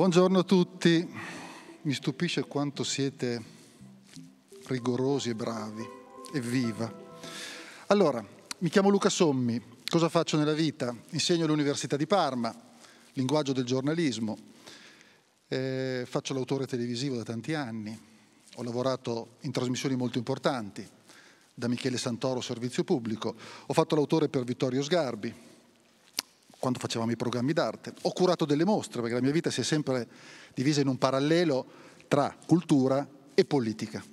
Buongiorno a tutti, mi stupisce quanto siete rigorosi e bravi, evviva. Allora, mi chiamo Luca Sommi, cosa faccio nella vita? Insegno all'Università di Parma, linguaggio del giornalismo, eh, faccio l'autore televisivo da tanti anni, ho lavorato in trasmissioni molto importanti, da Michele Santoro Servizio Pubblico, ho fatto l'autore per Vittorio Sgarbi, quando facevamo i programmi d'arte. Ho curato delle mostre, perché la mia vita si è sempre divisa in un parallelo tra cultura e politica.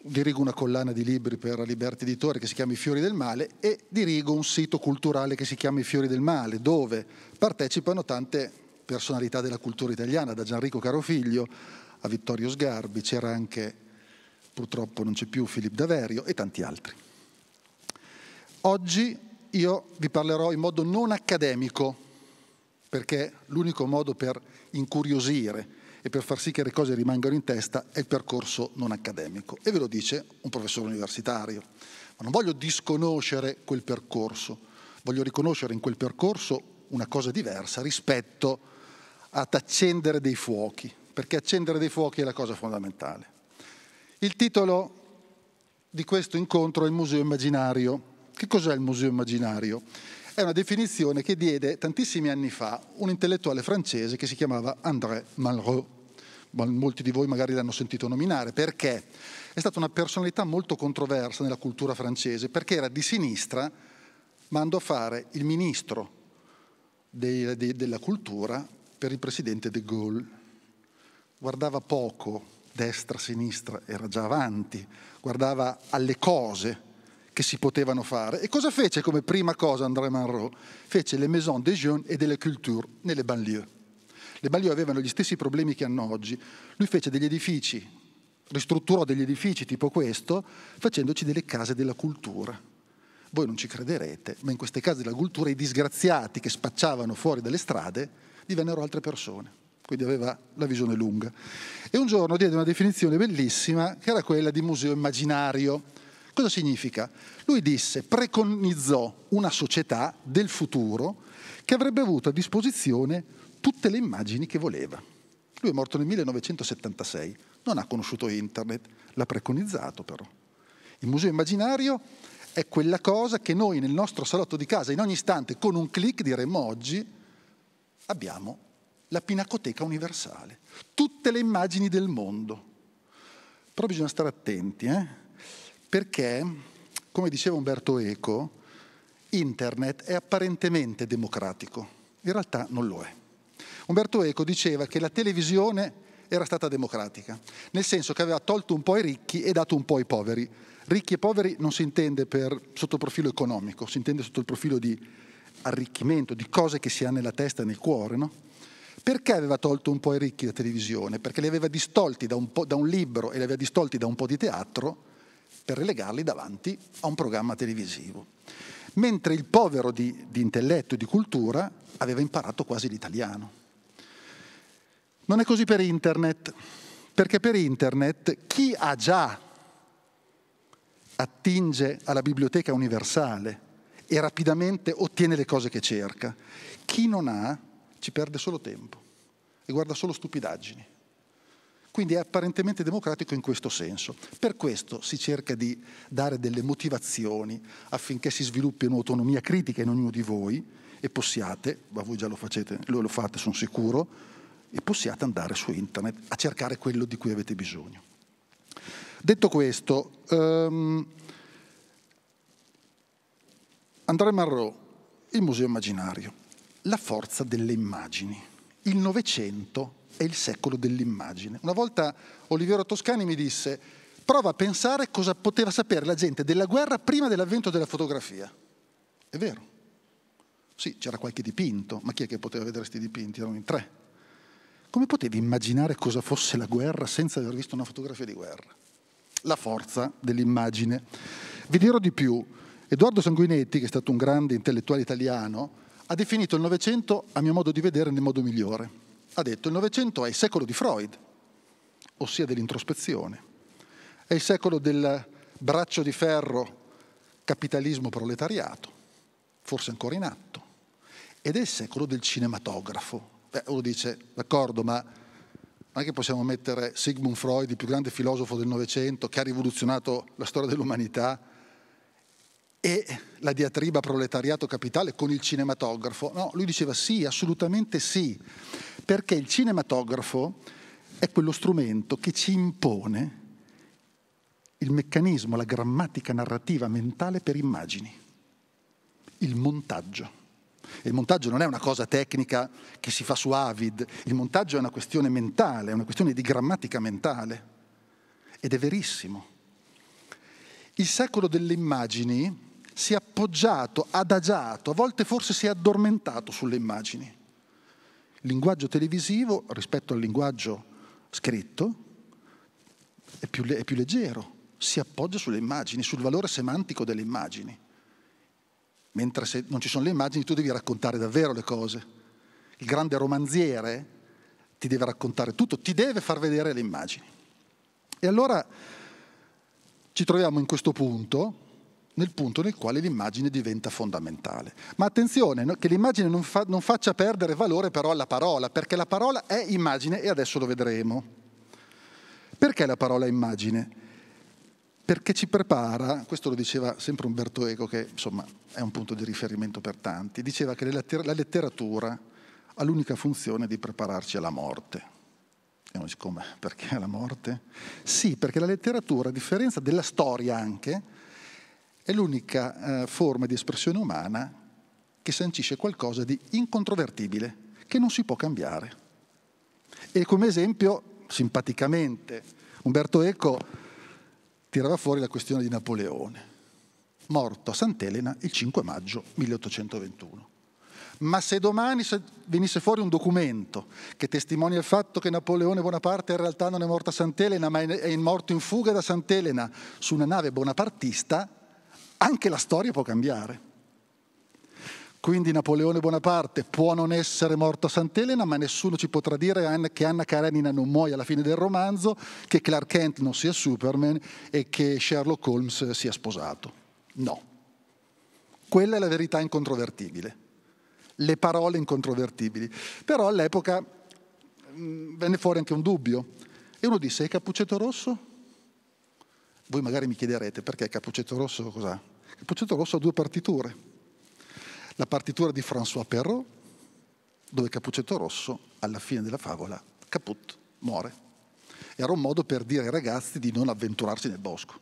Dirigo una collana di libri per Liberti Editore che si chiama I Fiori del Male e dirigo un sito culturale che si chiama I Fiori del Male, dove partecipano tante personalità della cultura italiana, da Gianrico Carofiglio a Vittorio Sgarbi, c'era anche, purtroppo non c'è più, Filippo Daverio e tanti altri. Oggi io vi parlerò in modo non accademico, perché l'unico modo per incuriosire e per far sì che le cose rimangano in testa è il percorso non accademico. E ve lo dice un professore universitario. Ma non voglio disconoscere quel percorso, voglio riconoscere in quel percorso una cosa diversa rispetto ad accendere dei fuochi, perché accendere dei fuochi è la cosa fondamentale. Il titolo di questo incontro è Il Museo Immaginario che cos'è il museo immaginario? È una definizione che diede tantissimi anni fa un intellettuale francese che si chiamava André Malraux. Molti di voi magari l'hanno sentito nominare perché è stata una personalità molto controversa nella cultura francese perché era di sinistra ma andò a fare il ministro dei, de, della cultura per il presidente De Gaulle. Guardava poco destra, sinistra, era già avanti, guardava alle cose che si potevano fare. E cosa fece come prima cosa André Manrot? Fece le maisons des jeunes et de la culture nelle banlieue. Le banlieue avevano gli stessi problemi che hanno oggi. Lui fece degli edifici, ristrutturò degli edifici tipo questo, facendoci delle case della cultura. Voi non ci crederete, ma in queste case della cultura i disgraziati che spacciavano fuori dalle strade divennero altre persone. Quindi aveva la visione lunga. E un giorno diede una definizione bellissima che era quella di museo immaginario Cosa significa? Lui disse, preconizzò una società del futuro che avrebbe avuto a disposizione tutte le immagini che voleva. Lui è morto nel 1976, non ha conosciuto internet, l'ha preconizzato però. Il museo immaginario è quella cosa che noi nel nostro salotto di casa, in ogni istante, con un clic, diremmo oggi, abbiamo la Pinacoteca Universale, tutte le immagini del mondo. Però bisogna stare attenti, eh? Perché, come diceva Umberto Eco, Internet è apparentemente democratico, in realtà non lo è. Umberto Eco diceva che la televisione era stata democratica, nel senso che aveva tolto un po' i ricchi e dato un po' i poveri. Ricchi e poveri non si intende per, sotto il profilo economico, si intende sotto il profilo di arricchimento, di cose che si ha nella testa e nel cuore. No? Perché aveva tolto un po' i ricchi la televisione? Perché li aveva distolti da un, da un libro e li aveva distolti da un po' di teatro per relegarli davanti a un programma televisivo. Mentre il povero di, di intelletto e di cultura aveva imparato quasi l'italiano. Non è così per internet, perché per internet chi ha già attinge alla biblioteca universale e rapidamente ottiene le cose che cerca, chi non ha ci perde solo tempo e guarda solo stupidaggini. Quindi è apparentemente democratico in questo senso. Per questo si cerca di dare delle motivazioni affinché si sviluppi un'autonomia critica in ognuno di voi e possiate, ma voi già lo facete, lo, lo fate, sono sicuro, e possiate andare su internet a cercare quello di cui avete bisogno. Detto questo, um, André Marrot, il Museo Immaginario, la forza delle immagini. Il Novecento è il secolo dell'immagine. Una volta Olivero Toscani mi disse, prova a pensare cosa poteva sapere la gente della guerra prima dell'avvento della fotografia. È vero. Sì, c'era qualche dipinto, ma chi è che poteva vedere questi dipinti? Erano in tre. Come potevi immaginare cosa fosse la guerra senza aver visto una fotografia di guerra? La forza dell'immagine. Vi dirò di più, Edoardo Sanguinetti, che è stato un grande intellettuale italiano, ha definito il Novecento, a mio modo di vedere, nel modo migliore ha detto il Novecento è il secolo di Freud, ossia dell'introspezione, è il secolo del braccio di ferro capitalismo-proletariato, forse ancora in atto, ed è il secolo del cinematografo. Beh, uno dice, d'accordo, ma non è che possiamo mettere Sigmund Freud, il più grande filosofo del Novecento, che ha rivoluzionato la storia dell'umanità, e la diatriba proletariato capitale con il cinematografo? No, lui diceva sì, assolutamente sì, perché il cinematografo è quello strumento che ci impone il meccanismo, la grammatica narrativa mentale per immagini, il montaggio. Il montaggio non è una cosa tecnica che si fa su Avid, il montaggio è una questione mentale, è una questione di grammatica mentale. Ed è verissimo. Il secolo delle immagini si è appoggiato, adagiato, a volte forse si è addormentato sulle immagini. Il linguaggio televisivo rispetto al linguaggio scritto è più, è più leggero, si appoggia sulle immagini, sul valore semantico delle immagini. Mentre se non ci sono le immagini tu devi raccontare davvero le cose. Il grande romanziere ti deve raccontare tutto, ti deve far vedere le immagini. E allora ci troviamo in questo punto nel punto nel quale l'immagine diventa fondamentale. Ma attenzione, no? che l'immagine non, fa, non faccia perdere valore però alla parola, perché la parola è immagine e adesso lo vedremo. Perché la parola è immagine? perché ci prepara, questo lo diceva sempre Umberto Eco, che insomma è un punto di riferimento per tanti, diceva che la letteratura ha l'unica funzione di prepararci alla morte. E noi dice Perché alla morte? Sì, perché la letteratura, a differenza della storia anche, è l'unica eh, forma di espressione umana che sancisce qualcosa di incontrovertibile, che non si può cambiare. E come esempio, simpaticamente, Umberto Eco tirava fuori la questione di Napoleone, morto a Sant'Elena il 5 maggio 1821. Ma se domani venisse fuori un documento che testimonia il fatto che Napoleone Bonaparte in realtà non è morto a Sant'Elena, ma è morto in fuga da Sant'Elena su una nave bonapartista, anche la storia può cambiare. Quindi Napoleone Bonaparte può non essere morto a Sant'Elena, ma nessuno ci potrà dire che Anna Karenina non muoia alla fine del romanzo, che Clark Kent non sia Superman e che Sherlock Holmes sia sposato. No. Quella è la verità incontrovertibile, le parole incontrovertibili. Però all'epoca mm, venne fuori anche un dubbio e uno disse, e Cappuccetto Rosso? Voi magari mi chiederete perché Capuccetto Rosso cos'ha? Capuccetto Rosso ha due partiture. La partitura di François Perrault, dove Capuccetto Rosso, alla fine della favola, caput, muore. Era un modo per dire ai ragazzi di non avventurarsi nel bosco.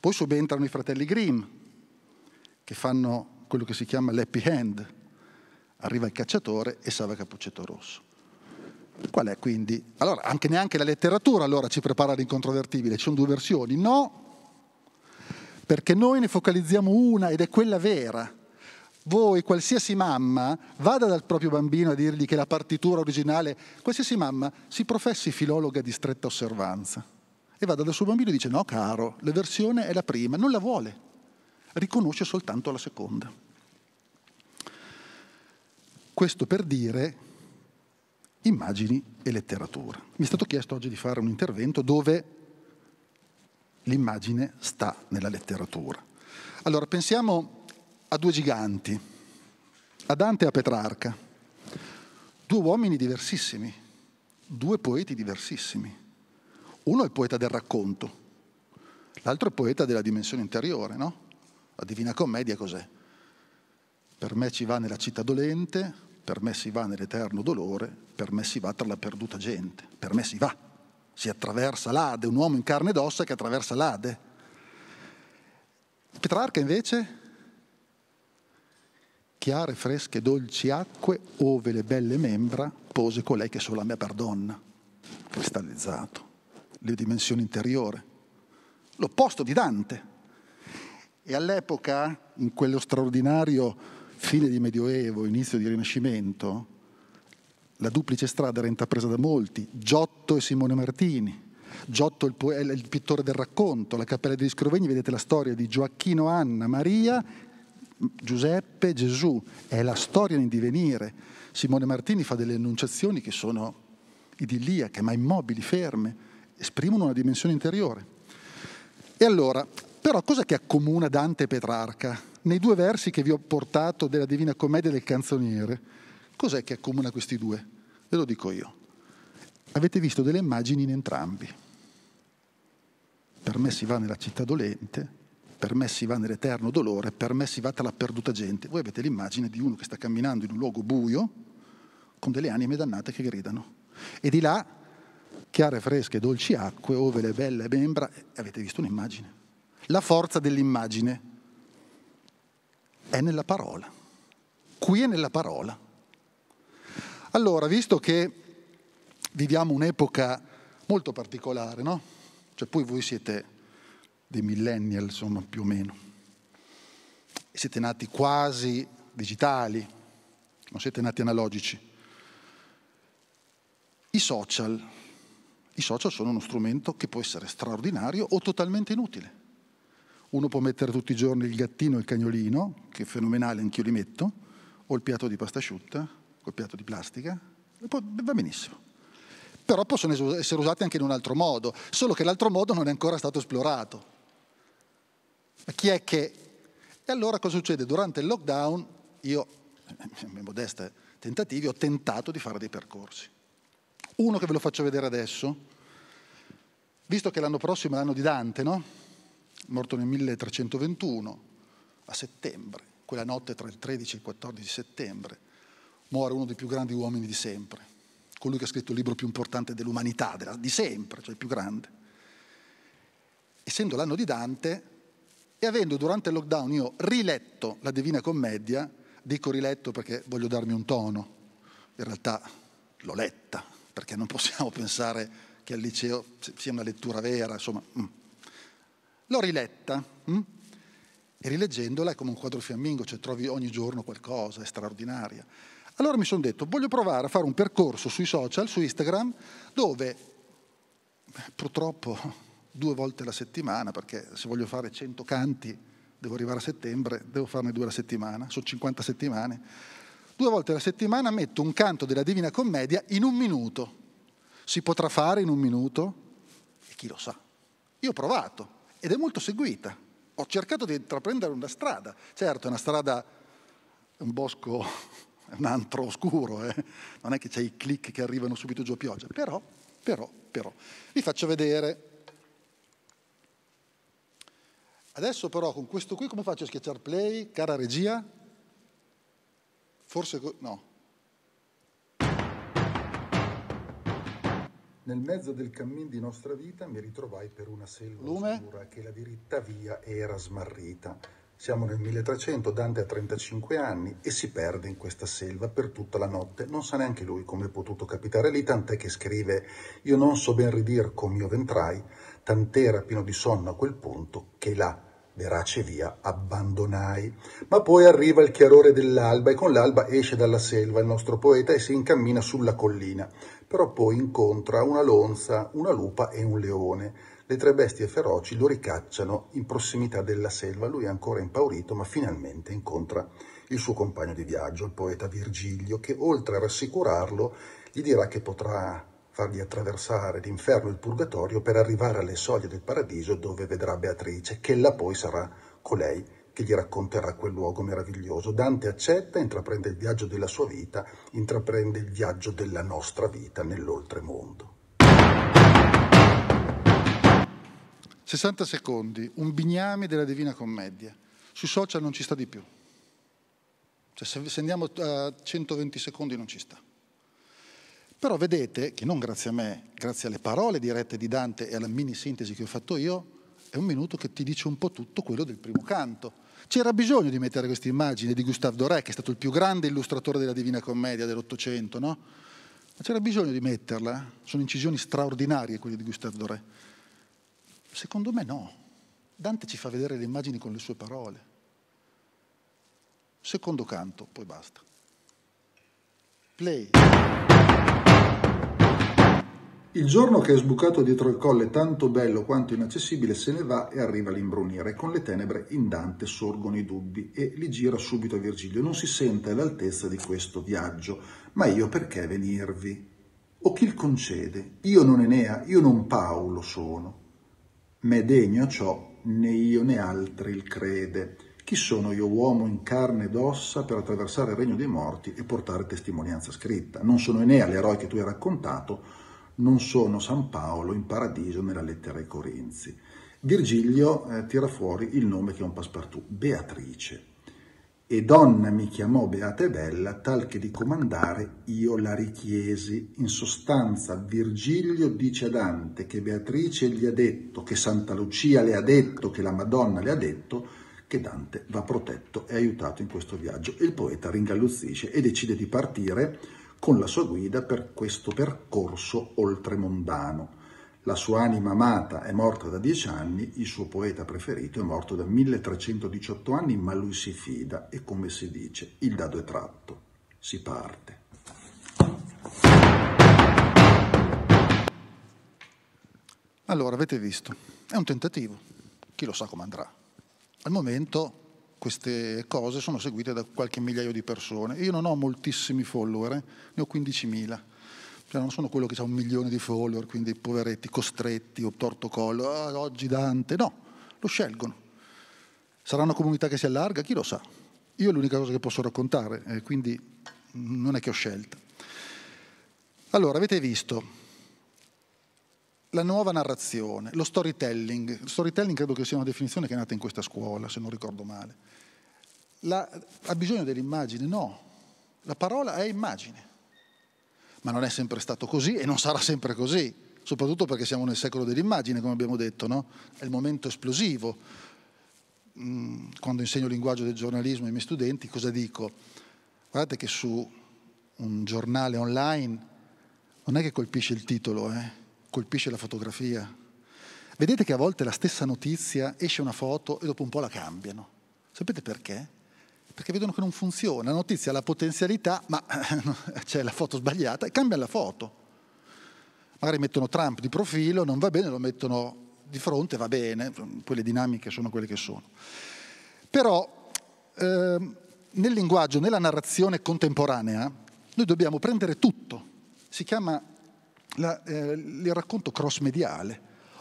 Poi subentrano i fratelli Grimm, che fanno quello che si chiama l'happy hand. Arriva il cacciatore e salva Capuccetto Rosso. Qual è quindi? Allora, anche neanche la letteratura allora ci prepara all'incontrovertibile, ci sono due versioni. No, perché noi ne focalizziamo una ed è quella vera. Voi, qualsiasi mamma, vada dal proprio bambino a dirgli che la partitura originale, qualsiasi mamma, si professi filologa di stretta osservanza e vada dal suo bambino e dice no caro, la versione è la prima, non la vuole, riconosce soltanto la seconda. Questo per dire immagini e letteratura. Mi è stato chiesto oggi di fare un intervento dove l'immagine sta nella letteratura. Allora, pensiamo a due giganti, a Dante e a Petrarca, due uomini diversissimi, due poeti diversissimi. Uno è poeta del racconto, l'altro è poeta della dimensione interiore, no? La Divina Commedia cos'è? Per me ci va nella città dolente, per me si va nell'eterno dolore, per me si va tra la perduta gente, per me si va, si attraversa l'Ade, un uomo in carne ed ossa che attraversa l'Ade. Petrarca invece, chiare, fresche, dolci acque, ove le belle membra, pose colei che solo a me perdonna, cristallizzato, le dimensioni interiore, l'opposto di Dante. E all'epoca, in quello straordinario fine di Medioevo, inizio di Rinascimento, la duplice strada era intrapresa da molti, Giotto e Simone Martini. Giotto il, po- il pittore del racconto, la cappella degli Scrovegni, vedete la storia di Gioacchino, Anna, Maria, Giuseppe, Gesù, è la storia in divenire. Simone Martini fa delle annunciazioni che sono idilliache, ma immobili, ferme, esprimono una dimensione interiore. E allora, però cosa che accomuna Dante e Petrarca? nei due versi che vi ho portato della Divina Commedia del Canzoniere, cos'è che accomuna questi due? Ve lo dico io. Avete visto delle immagini in entrambi. Per me si va nella città dolente, per me si va nell'eterno dolore, per me si va tra la perduta gente. Voi avete l'immagine di uno che sta camminando in un luogo buio con delle anime dannate che gridano. E di là, chiare, fresche, dolci acque, ove le belle membra, avete visto un'immagine. La forza dell'immagine, è nella parola. Qui è nella parola. Allora, visto che viviamo un'epoca molto particolare, no? Cioè poi voi siete dei millennial, insomma, più o meno. siete nati quasi digitali, non siete nati analogici. I social, i social sono uno strumento che può essere straordinario o totalmente inutile. Uno può mettere tutti i giorni il gattino e il cagnolino, che è fenomenale, anch'io li metto, o il piatto di pasta asciutta, col piatto di plastica, va benissimo. Però possono essere usati anche in un altro modo, solo che l'altro modo non è ancora stato esplorato. Ma chi è che... E allora cosa succede? Durante il lockdown io, eh, in modesti tentativi, ho tentato di fare dei percorsi. Uno che ve lo faccio vedere adesso, visto che l'anno prossimo è l'anno di Dante, no? morto nel 1321 a settembre, quella notte tra il 13 e il 14 settembre, muore uno dei più grandi uomini di sempre, colui che ha scritto il libro più importante dell'umanità, della, di sempre, cioè il più grande. Essendo l'anno di Dante e avendo durante il lockdown io riletto la Divina Commedia, dico riletto perché voglio darmi un tono, in realtà l'ho letta, perché non possiamo pensare che al liceo sia una lettura vera, insomma... Mm. L'ho riletta mm? e rileggendola è come un quadro fiammingo, cioè trovi ogni giorno qualcosa, è straordinaria. Allora mi sono detto, voglio provare a fare un percorso sui social, su Instagram, dove eh, purtroppo due volte alla settimana, perché se voglio fare 100 canti devo arrivare a settembre, devo farne due alla settimana, sono 50 settimane. Due volte alla settimana metto un canto della Divina Commedia in un minuto. Si potrà fare in un minuto? E chi lo sa? Io ho provato, ed è molto seguita. Ho cercato di intraprendere una strada, certo è una strada, un bosco, un antro oscuro, eh? non è che c'è i click che arrivano subito giù a pioggia, però, però, però. Vi faccio vedere. Adesso però con questo qui come faccio a schiacciare play, cara regia? Forse, no, Nel mezzo del cammin di nostra vita mi ritrovai per una selva Lume. oscura che la diritta via era smarrita. Siamo nel 1300, Dante ha 35 anni e si perde in questa selva per tutta la notte. Non sa neanche lui come è potuto capitare lì, tant'è che scrive «Io non so ben ridir come io ventrai, tant'era pieno di sonno a quel punto che là verace via abbandonai. Ma poi arriva il chiarore dell'alba e con l'alba esce dalla selva il nostro poeta e si incammina sulla collina, però poi incontra una lonza, una lupa e un leone. Le tre bestie feroci lo ricacciano in prossimità della selva, lui è ancora impaurito, ma finalmente incontra il suo compagno di viaggio, il poeta Virgilio, che oltre a rassicurarlo gli dirà che potrà fargli attraversare l'inferno e il purgatorio per arrivare alle soglie del paradiso dove vedrà Beatrice, che là poi sarà colei che gli racconterà quel luogo meraviglioso. Dante accetta, intraprende il viaggio della sua vita, intraprende il viaggio della nostra vita nell'oltremondo. 60 secondi, un bignami della Divina Commedia. Sui social non ci sta di più. Cioè se andiamo a 120 secondi non ci sta. Però vedete che non grazie a me, grazie alle parole dirette di Dante e alla mini sintesi che ho fatto io, è un minuto che ti dice un po' tutto quello del primo canto. C'era bisogno di mettere questa immagine di Gustave Doré, che è stato il più grande illustratore della Divina Commedia dell'Ottocento, no? Ma c'era bisogno di metterla? Eh? Sono incisioni straordinarie quelle di Gustave Doré. Secondo me no. Dante ci fa vedere le immagini con le sue parole. Secondo canto, poi basta. Play. Il giorno che è sbucato dietro il colle tanto bello quanto inaccessibile se ne va e arriva l'imbrunire. Con le tenebre in Dante sorgono i dubbi e li gira subito a Virgilio. Non si sente all'altezza di questo viaggio. Ma io perché venirvi? O chi il concede? Io non Enea, io non Paolo sono. M'è degno a ciò né io né altri il crede. Chi sono io uomo in carne ed ossa per attraversare il regno dei morti e portare testimonianza scritta? Non sono Enea l'eroe che tu hai raccontato, non sono San Paolo in paradiso nella lettera ai Corinzi. Virgilio eh, tira fuori il nome che è un passepartout, Beatrice. E donna mi chiamò beata e bella, tal che di comandare io la richiesi. In sostanza, Virgilio dice a Dante che Beatrice gli ha detto, che Santa Lucia le ha detto, che la Madonna le ha detto, che Dante va protetto e aiutato in questo viaggio. Il poeta ringalluzzisce e decide di partire con la sua guida per questo percorso oltremondano. La sua anima amata è morta da dieci anni, il suo poeta preferito è morto da 1318 anni, ma lui si fida e come si dice, il dado è tratto, si parte. Allora, avete visto, è un tentativo, chi lo sa come andrà. Al momento queste cose sono seguite da qualche migliaio di persone. Io non ho moltissimi follower, eh? ne ho 15.000. Cioè non sono quello che ha un milione di follower, quindi poveretti, costretti o torto collo, ah, oggi Dante, no, lo scelgono. Sarà una comunità che si allarga, chi lo sa. Io è l'unica cosa che posso raccontare, eh, quindi non è che ho scelta. Allora, avete visto la nuova narrazione, lo storytelling. Storytelling credo che sia una definizione che è nata in questa scuola, se non ricordo male. La, ha bisogno dell'immagine? No. La parola è immagine. Ma non è sempre stato così e non sarà sempre così, soprattutto perché siamo nel secolo dell'immagine, come abbiamo detto, no? È il momento esplosivo. Mm, quando insegno il linguaggio del giornalismo ai miei studenti, cosa dico? Guardate che su un giornale online non è che colpisce il titolo, eh? colpisce la fotografia. Vedete che a volte la stessa notizia esce una foto e dopo un po' la cambiano. Sapete perché? Perché vedono che non funziona. La notizia ha la potenzialità, ma c'è la foto sbagliata e cambiano la foto. Magari mettono Trump di profilo, non va bene, lo mettono di fronte, va bene, quelle dinamiche sono quelle che sono. Però ehm, nel linguaggio, nella narrazione contemporanea, noi dobbiamo prendere tutto. Si chiama la, eh, il racconto cross-mediale.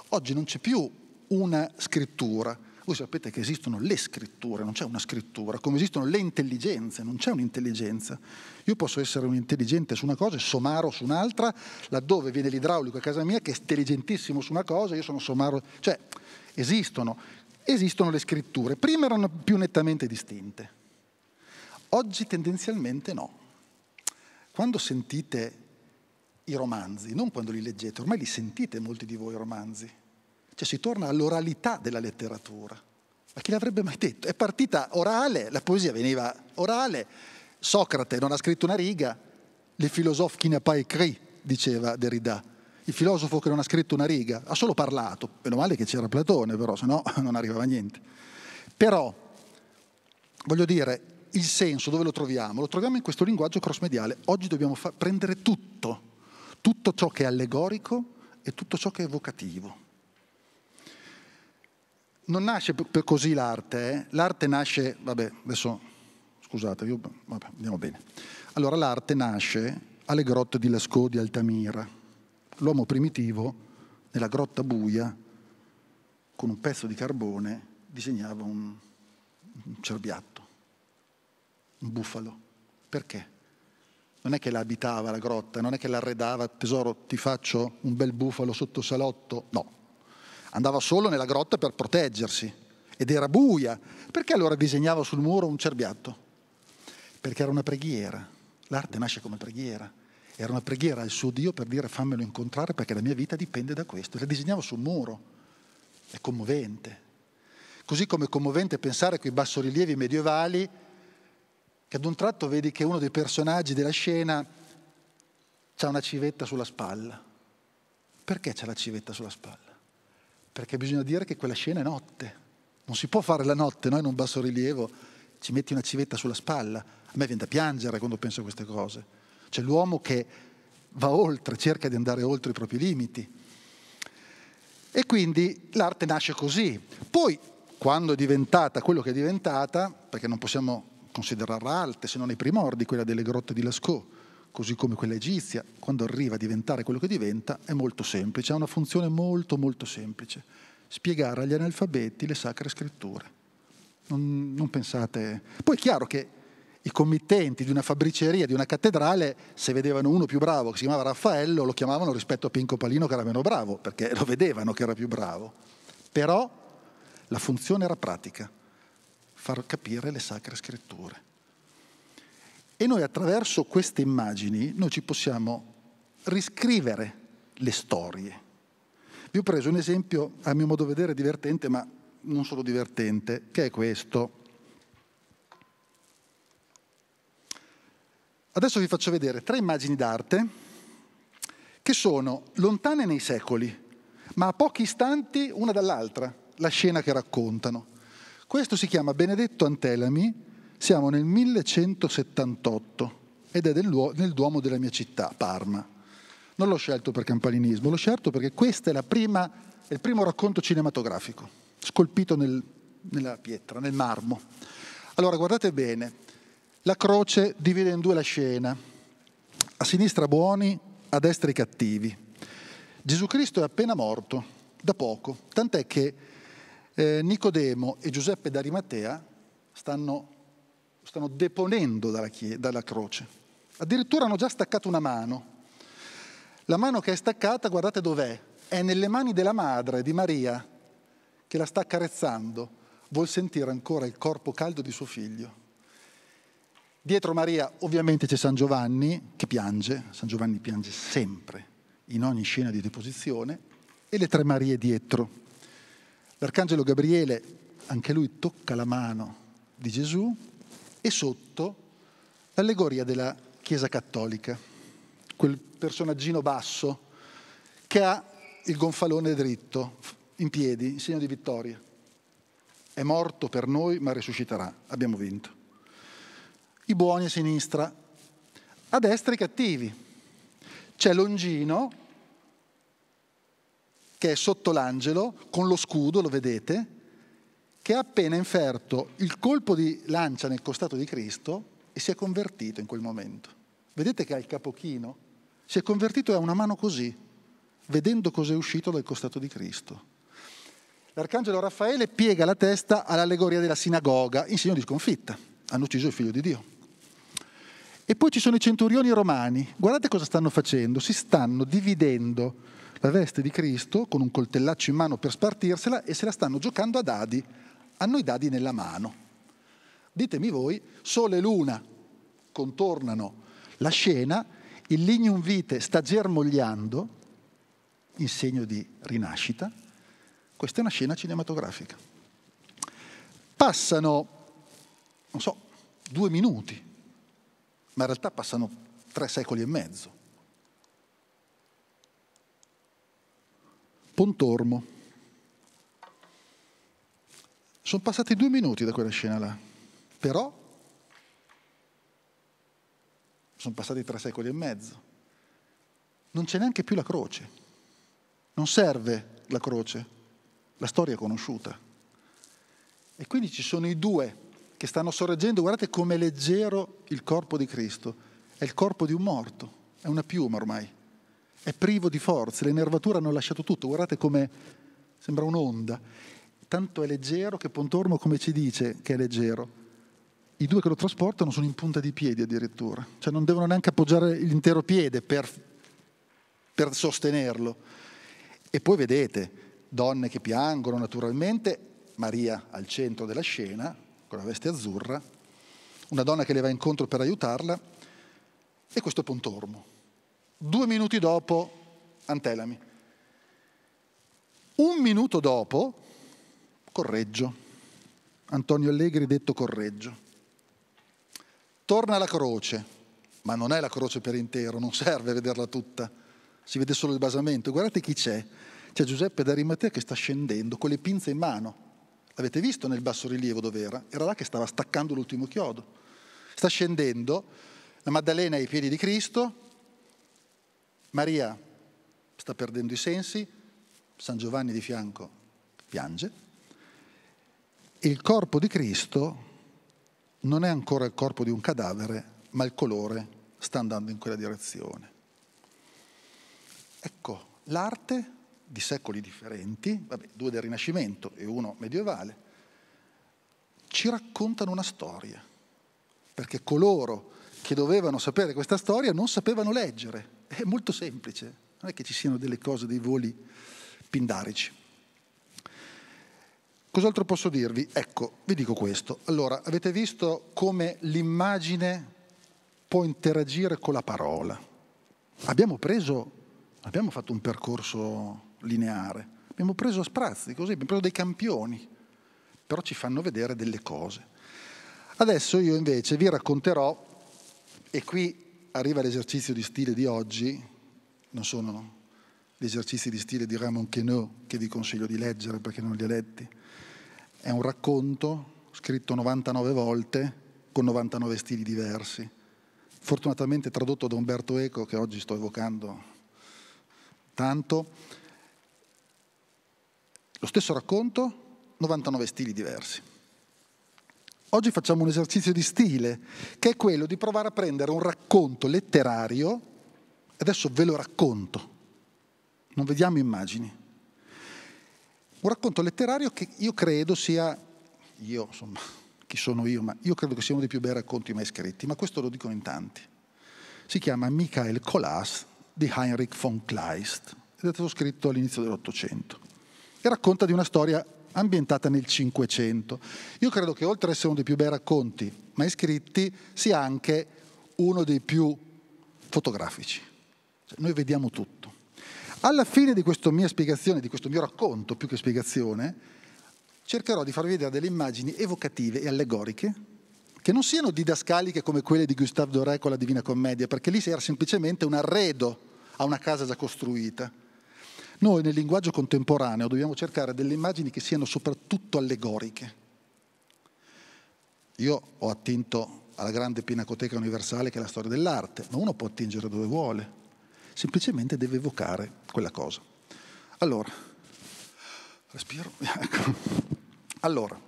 Oggi non c'è più una scrittura. Voi sapete che esistono le scritture, non c'è una scrittura, come esistono le intelligenze, non c'è un'intelligenza. Io posso essere un intelligente su una cosa e somaro su un'altra, laddove viene l'idraulico a casa mia che è intelligentissimo su una cosa, io sono somaro, cioè esistono, esistono le scritture. Prima erano più nettamente distinte, oggi tendenzialmente no. Quando sentite i romanzi, non quando li leggete, ormai li sentite molti di voi i romanzi. Cioè si torna all'oralità della letteratura. Ma chi l'avrebbe mai detto? È partita orale, la poesia veniva orale. Socrate non ha scritto una riga, le philosophe qui n'a pas écrit, diceva Derrida. Il filosofo che non ha scritto una riga ha solo parlato, meno male che c'era Platone però, se no non arrivava niente. Però, voglio dire, il senso dove lo troviamo? Lo troviamo in questo linguaggio cross-mediale. Oggi dobbiamo fa- prendere tutto tutto ciò che è allegorico e tutto ciò che è evocativo. Non nasce per così l'arte, eh? l'arte nasce, vabbè, adesso scusate, io, vabbè, andiamo bene. Allora l'arte nasce alle grotte di Lascaux di Altamira. L'uomo primitivo nella grotta buia con un pezzo di carbone disegnava un, un cerbiatto, un bufalo. Perché? non è che l'abitava la grotta, non è che l'arredava, tesoro ti faccio un bel bufalo sotto salotto, no. Andava solo nella grotta per proteggersi ed era buia. Perché allora disegnava sul muro un cerbiatto? Perché era una preghiera. L'arte nasce come preghiera. Era una preghiera al suo Dio per dire fammelo incontrare perché la mia vita dipende da questo. La disegnavo sul muro. È commovente. Così come è commovente pensare che i bassorilievi medievali che ad un tratto vedi che uno dei personaggi della scena ha una civetta sulla spalla. Perché c'è la civetta sulla spalla? Perché bisogna dire che quella scena è notte. Non si può fare la notte, noi in un basso rilievo ci metti una civetta sulla spalla. A me viene da piangere quando penso a queste cose. C'è l'uomo che va oltre, cerca di andare oltre i propri limiti. E quindi l'arte nasce così. Poi, quando è diventata quello che è diventata, perché non possiamo considerarla alte, se non ai primordi, quella delle grotte di Lascaux, così come quella egizia, quando arriva a diventare quello che diventa, è molto semplice, ha una funzione molto molto semplice, spiegare agli analfabeti le sacre scritture. Non, non pensate... Poi è chiaro che i committenti di una fabbriceria, di una cattedrale, se vedevano uno più bravo che si chiamava Raffaello, lo chiamavano rispetto a Pinco Palino che era meno bravo, perché lo vedevano che era più bravo. Però la funzione era pratica far capire le sacre scritture. E noi attraverso queste immagini noi ci possiamo riscrivere le storie. Vi ho preso un esempio, a mio modo di vedere, divertente, ma non solo divertente, che è questo. Adesso vi faccio vedere tre immagini d'arte che sono lontane nei secoli, ma a pochi istanti una dall'altra, la scena che raccontano. Questo si chiama Benedetto Antelami, siamo nel 1178 ed è nel Duomo della mia città, Parma. Non l'ho scelto per campaninismo, l'ho scelto perché questo è, è il primo racconto cinematografico, scolpito nel, nella pietra, nel marmo. Allora, guardate bene, la croce divide in due la scena, a sinistra buoni, a destra i cattivi. Gesù Cristo è appena morto, da poco, tant'è che eh, Nicodemo e Giuseppe d'Arimatea stanno, stanno deponendo dalla, dalla croce. Addirittura hanno già staccato una mano. La mano che è staccata, guardate dov'è, è nelle mani della madre di Maria che la sta carezzando. vuol sentire ancora il corpo caldo di suo figlio. Dietro Maria ovviamente c'è San Giovanni che piange, San Giovanni piange sempre in ogni scena di deposizione, e le tre Marie dietro. L'arcangelo Gabriele, anche lui, tocca la mano di Gesù e sotto l'allegoria della Chiesa Cattolica, quel personaggino basso che ha il gonfalone dritto, in piedi, in segno di vittoria. È morto per noi, ma risusciterà. Abbiamo vinto. I buoni a sinistra, a destra i cattivi. C'è Longino che è sotto l'angelo, con lo scudo, lo vedete, che ha appena inferto il colpo di lancia nel costato di Cristo e si è convertito in quel momento. Vedete che ha il capochino? Si è convertito e ha una mano così, vedendo cos'è uscito dal costato di Cristo. L'arcangelo Raffaele piega la testa all'allegoria della sinagoga in segno di sconfitta. Hanno ucciso il figlio di Dio. E poi ci sono i centurioni romani. Guardate cosa stanno facendo. Si stanno dividendo la veste di Cristo con un coltellaccio in mano per spartirsela e se la stanno giocando a dadi, hanno i dadi nella mano. Ditemi voi, sole e luna contornano la scena, il lignum vite sta germogliando in segno di rinascita. Questa è una scena cinematografica. Passano, non so, due minuti, ma in realtà passano tre secoli e mezzo. Pontormo. Sono passati due minuti da quella scena là, però sono passati tre secoli e mezzo. Non c'è neanche più la croce, non serve la croce, la storia è conosciuta. E quindi ci sono i due che stanno sorreggendo, guardate com'è leggero il corpo di Cristo, è il corpo di un morto, è una piuma ormai è privo di forze, le nervature hanno lasciato tutto, guardate come sembra un'onda. Tanto è leggero che Pontormo, come ci dice che è leggero, i due che lo trasportano sono in punta di piedi addirittura, cioè non devono neanche appoggiare l'intero piede per, per sostenerlo. E poi vedete, donne che piangono naturalmente, Maria al centro della scena, con la veste azzurra, una donna che le va incontro per aiutarla, e questo è Pontormo Due minuti dopo, Antelami. Un minuto dopo, Correggio. Antonio Allegri detto Correggio. Torna la croce, ma non è la croce per intero, non serve vederla tutta. Si vede solo il basamento. Guardate chi c'è. C'è Giuseppe d'Arimatea che sta scendendo con le pinze in mano. L'avete visto nel basso rilievo dove era? Era là che stava staccando l'ultimo chiodo. Sta scendendo, la Maddalena ai piedi di Cristo, Maria sta perdendo i sensi, San Giovanni di fianco piange. Il corpo di Cristo non è ancora il corpo di un cadavere, ma il colore sta andando in quella direzione. Ecco, l'arte di secoli differenti, vabbè, due del Rinascimento e uno medievale, ci raccontano una storia, perché coloro che dovevano sapere questa storia non sapevano leggere, è molto semplice, non è che ci siano delle cose, dei voli pindarici. Cos'altro posso dirvi? Ecco, vi dico questo. Allora, avete visto come l'immagine può interagire con la parola. Abbiamo preso, abbiamo fatto un percorso lineare, abbiamo preso a sprazzi, così, abbiamo preso dei campioni, però ci fanno vedere delle cose. Adesso io invece vi racconterò, e qui arriva l'esercizio di stile di oggi, non sono gli esercizi di stile di Ramon Queneau che vi consiglio di leggere perché non li ho letti, è un racconto scritto 99 volte con 99 stili diversi, fortunatamente tradotto da Umberto Eco che oggi sto evocando tanto. Lo stesso racconto, 99 stili diversi. Oggi facciamo un esercizio di stile, che è quello di provare a prendere un racconto letterario, adesso ve lo racconto, non vediamo immagini. Un racconto letterario che io credo sia, io insomma, chi sono io, ma io credo che sia uno dei più bei racconti mai scritti, ma questo lo dicono in tanti. Si chiama Michael Colas di Heinrich von Kleist ed è stato scritto all'inizio dell'Ottocento e racconta di una storia ambientata nel Cinquecento. Io credo che oltre ad essere uno dei più bei racconti mai scritti, sia anche uno dei più fotografici. Cioè, noi vediamo tutto. Alla fine di questa mia spiegazione, di questo mio racconto più che spiegazione, cercherò di farvi vedere delle immagini evocative e allegoriche che non siano didascaliche come quelle di Gustave Doré con la Divina Commedia, perché lì era semplicemente un arredo a una casa già costruita noi nel linguaggio contemporaneo dobbiamo cercare delle immagini che siano soprattutto allegoriche. Io ho attinto alla grande Pinacoteca Universale che è la storia dell'arte, ma uno può attingere dove vuole, semplicemente deve evocare quella cosa. Allora, respiro, ecco. Allora,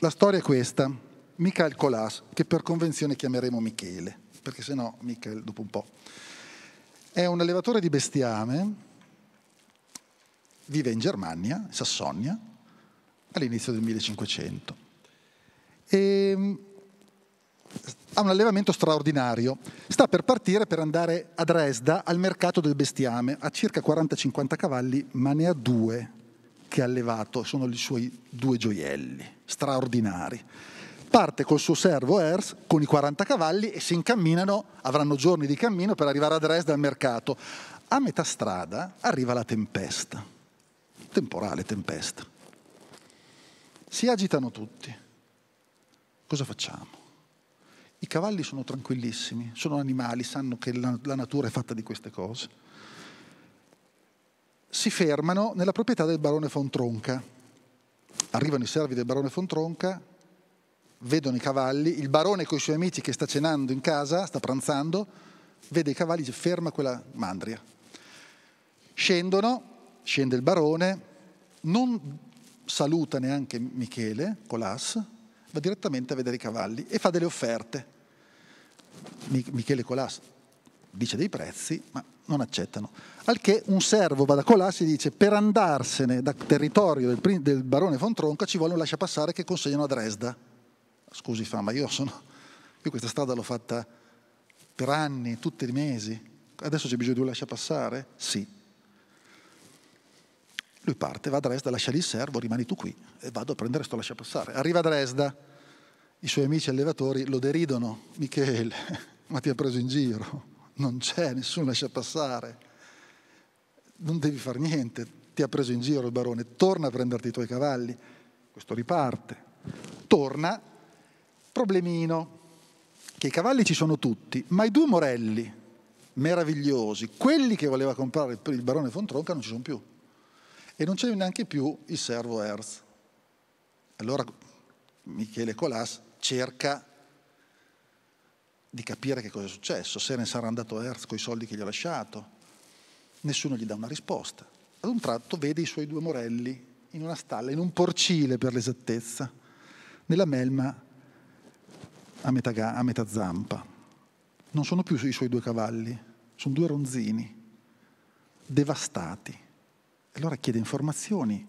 la storia è questa, Michael Colas, che per convenzione chiameremo Michele, perché sennò no Michael dopo un po'. È un allevatore di bestiame vive in Germania, in Sassonia, all'inizio del 1500. E ehm, ha un allevamento straordinario. Sta per partire per andare a Dresda al mercato del bestiame. Ha circa 40-50 cavalli, ma ne ha due che ha allevato. Sono i suoi due gioielli straordinari. Parte col suo servo Ers con i 40 cavalli e si incamminano, avranno giorni di cammino per arrivare a Dresda al mercato. A metà strada arriva la tempesta temporale, tempesta. Si agitano tutti. Cosa facciamo? I cavalli sono tranquillissimi, sono animali, sanno che la, la natura è fatta di queste cose. Si fermano nella proprietà del barone Fontronca. Arrivano i servi del barone Fontronca, vedono i cavalli, il barone con i suoi amici che sta cenando in casa, sta pranzando, vede i cavalli e dice ferma quella mandria. Scendono, Scende il barone, non saluta neanche Michele, Colas, va direttamente a vedere i cavalli e fa delle offerte. Michele Colas dice dei prezzi, ma non accettano. Al che un servo va da Colas e dice per andarsene da territorio del, prin- del barone Fontronca ci vuole un lasciapassare che consegnano a Dresda. Scusi fa, ma io, sono, io questa strada l'ho fatta per anni, tutti i mesi. Adesso c'è bisogno di un lasciapassare? Sì, lui parte, va a Dresda, lascia lì il servo, rimani tu qui e vado a prendere sto lascia passare. Arriva a Dresda, i suoi amici allevatori lo deridono, Michele, ma ti ha preso in giro, non c'è nessuno lascia passare, non devi fare niente, ti ha preso in giro il barone, torna a prenderti i tuoi cavalli. Questo riparte, torna, problemino, che i cavalli ci sono tutti, ma i due morelli meravigliosi, quelli che voleva comprare il barone Fontronca, non ci sono più e non c'è neanche più il servo Hertz. Allora Michele Colas cerca di capire che cosa è successo, se ne sarà andato Hertz con i soldi che gli ha lasciato. Nessuno gli dà una risposta. Ad un tratto vede i suoi due morelli in una stalla, in un porcile per l'esattezza, nella melma a metà, a metà zampa. Non sono più i suoi due cavalli, sono due ronzini, devastati. Allora chiede informazioni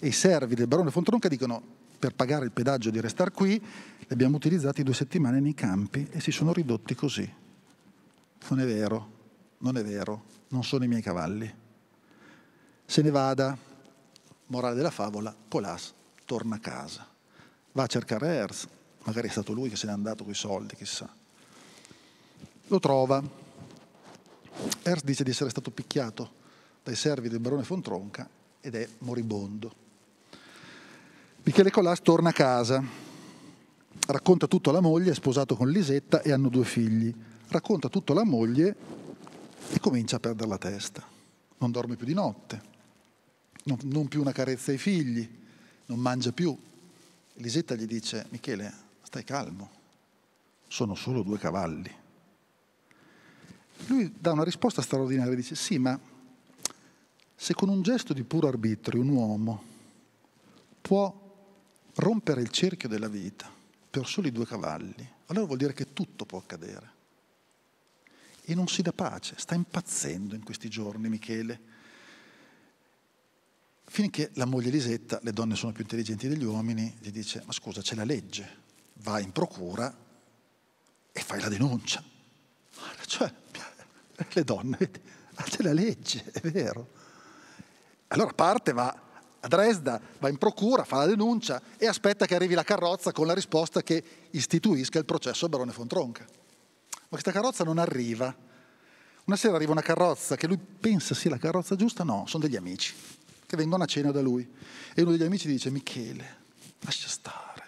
e i servi del barone Fontronca dicono per pagare il pedaggio di restare qui, li abbiamo utilizzati due settimane nei campi e si sono ridotti così. Non è vero, non è vero, non sono i miei cavalli. Se ne vada, morale della favola, Colas torna a casa. Va a cercare Ers, magari è stato lui che se n'è andato con i soldi, chissà. Lo trova. Ers dice di essere stato picchiato dai servi del barone Fontronca ed è moribondo. Michele Colas torna a casa, racconta tutto alla moglie, è sposato con Lisetta e hanno due figli. Racconta tutto alla moglie e comincia a perdere la testa. Non dorme più di notte, non, non più una carezza ai figli, non mangia più. Lisetta gli dice, Michele, stai calmo, sono solo due cavalli. Lui dà una risposta straordinaria, dice, sì, ma se con un gesto di puro arbitrio un uomo può rompere il cerchio della vita per soli due cavalli, allora vuol dire che tutto può accadere. E non si dà pace, sta impazzendo in questi giorni Michele. Finché la moglie Lisetta, le donne sono più intelligenti degli uomini, gli dice, ma scusa, c'è la legge, vai in procura e fai la denuncia. Cioè, le donne, ah, c'è la legge, è vero. Allora parte, va a Dresda, va in procura, fa la denuncia e aspetta che arrivi la carrozza con la risposta che istituisca il processo al barone Fontronca. Ma questa carrozza non arriva. Una sera arriva una carrozza che lui pensa sia la carrozza giusta, no, sono degli amici che vengono a cena da lui. E uno degli amici dice, Michele, lascia stare,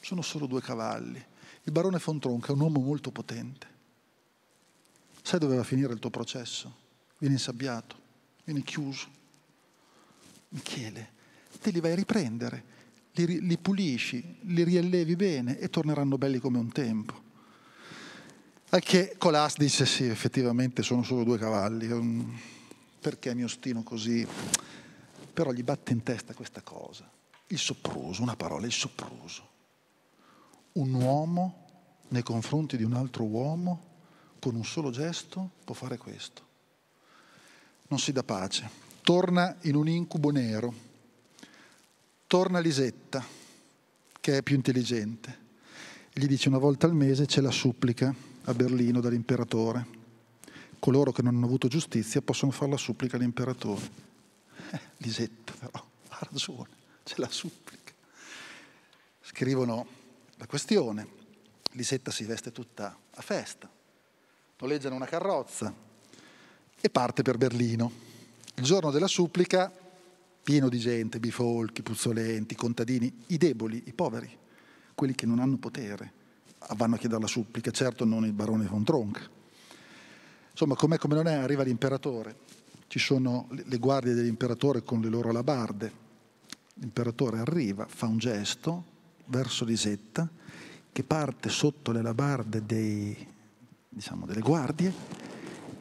sono solo due cavalli. Il barone Fontronca è un uomo molto potente. Sai dove va a finire il tuo processo? Viene insabbiato. Vieni chiuso. Michele, te li vai a riprendere, li, li pulisci, li riallevi bene e torneranno belli come un tempo. Al che Colas dice sì, effettivamente sono solo due cavalli, perché mi ostino così? Però gli batte in testa questa cosa, il sopruso, una parola, il sopruso. Un uomo nei confronti di un altro uomo con un solo gesto può fare questo non si dà pace. Torna in un incubo nero. Torna Lisetta, che è più intelligente. Gli dice una volta al mese c'è la supplica a Berlino dall'imperatore. Coloro che non hanno avuto giustizia possono fare la supplica all'imperatore. Eh, Lisetta però ha ragione, c'è la supplica. Scrivono la questione. Lisetta si veste tutta a festa. Noleggiano una carrozza, e parte per Berlino. Il giorno della supplica, pieno di gente, bifolchi, puzzolenti, contadini, i deboli, i poveri, quelli che non hanno potere, vanno a chiedere la supplica, certo non il barone von Tronck. Insomma, com'è come non è, arriva l'imperatore, ci sono le guardie dell'imperatore con le loro labarde, l'imperatore arriva, fa un gesto verso Lisetta, che parte sotto le labarde dei, diciamo, delle guardie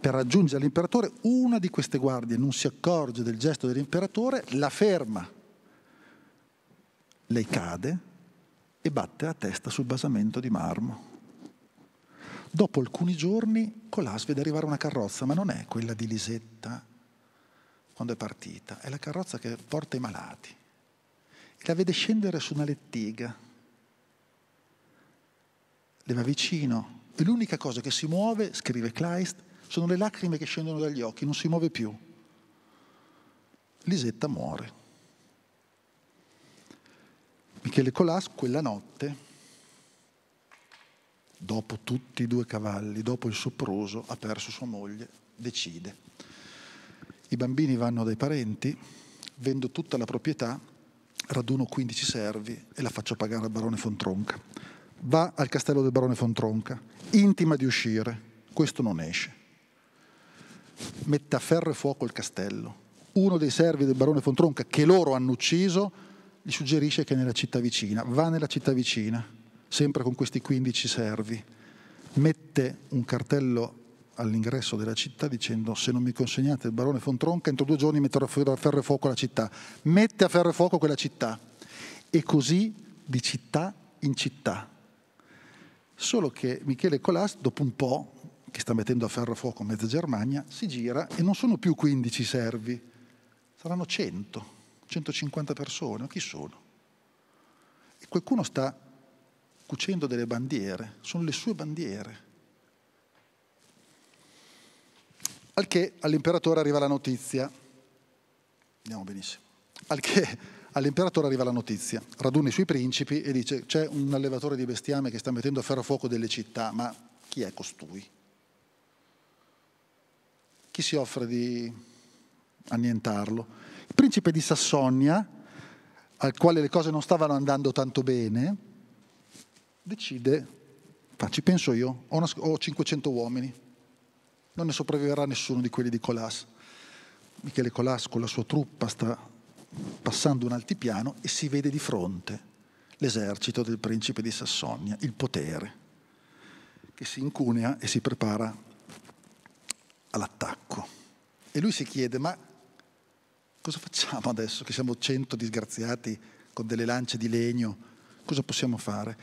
per raggiungere l'imperatore, una di queste guardie non si accorge del gesto dell'imperatore, la ferma, lei cade e batte la testa sul basamento di marmo. Dopo alcuni giorni Colas vede arrivare una carrozza, ma non è quella di Lisetta quando è partita, è la carrozza che porta i malati. E la vede scendere su una lettiga. Le va vicino e l'unica cosa che si muove, scrive Kleist, sono le lacrime che scendono dagli occhi, non si muove più. Lisetta muore. Michele Colas quella notte, dopo tutti i due cavalli, dopo il soppruso, ha perso sua moglie, decide. I bambini vanno dai parenti, vendo tutta la proprietà, raduno 15 servi e la faccio pagare al barone Fontronca. Va al castello del barone Fontronca, intima di uscire, questo non esce mette a ferro e fuoco il castello. Uno dei servi del barone Fontronca, che loro hanno ucciso, gli suggerisce che è nella città vicina. Va nella città vicina, sempre con questi 15 servi. Mette un cartello all'ingresso della città dicendo se non mi consegnate il barone Fontronca entro due giorni metterò a ferro e fuoco la città. Mette a ferro e fuoco quella città. E così di città in città. Solo che Michele Colas, dopo un po', che sta mettendo a ferro e fuoco mezza Germania, si gira e non sono più 15 servi, saranno 100, 150 persone, chi sono? E qualcuno sta cucendo delle bandiere, sono le sue bandiere. Al che all'imperatore arriva la notizia, andiamo benissimo, al che all'imperatore arriva la notizia, raduna i suoi principi e dice c'è un allevatore di bestiame che sta mettendo a ferro fuoco delle città, ma chi è costui? Chi si offre di annientarlo? Il principe di Sassonia, al quale le cose non stavano andando tanto bene, decide, ci penso io, ho, una, ho 500 uomini, non ne sopravviverà nessuno di quelli di Colas. Michele Colas con la sua truppa sta passando un altipiano e si vede di fronte l'esercito del principe di Sassonia, il potere, che si incunea e si prepara all'attacco. E lui si chiede, ma cosa facciamo adesso che siamo cento disgraziati con delle lance di legno? Cosa possiamo fare?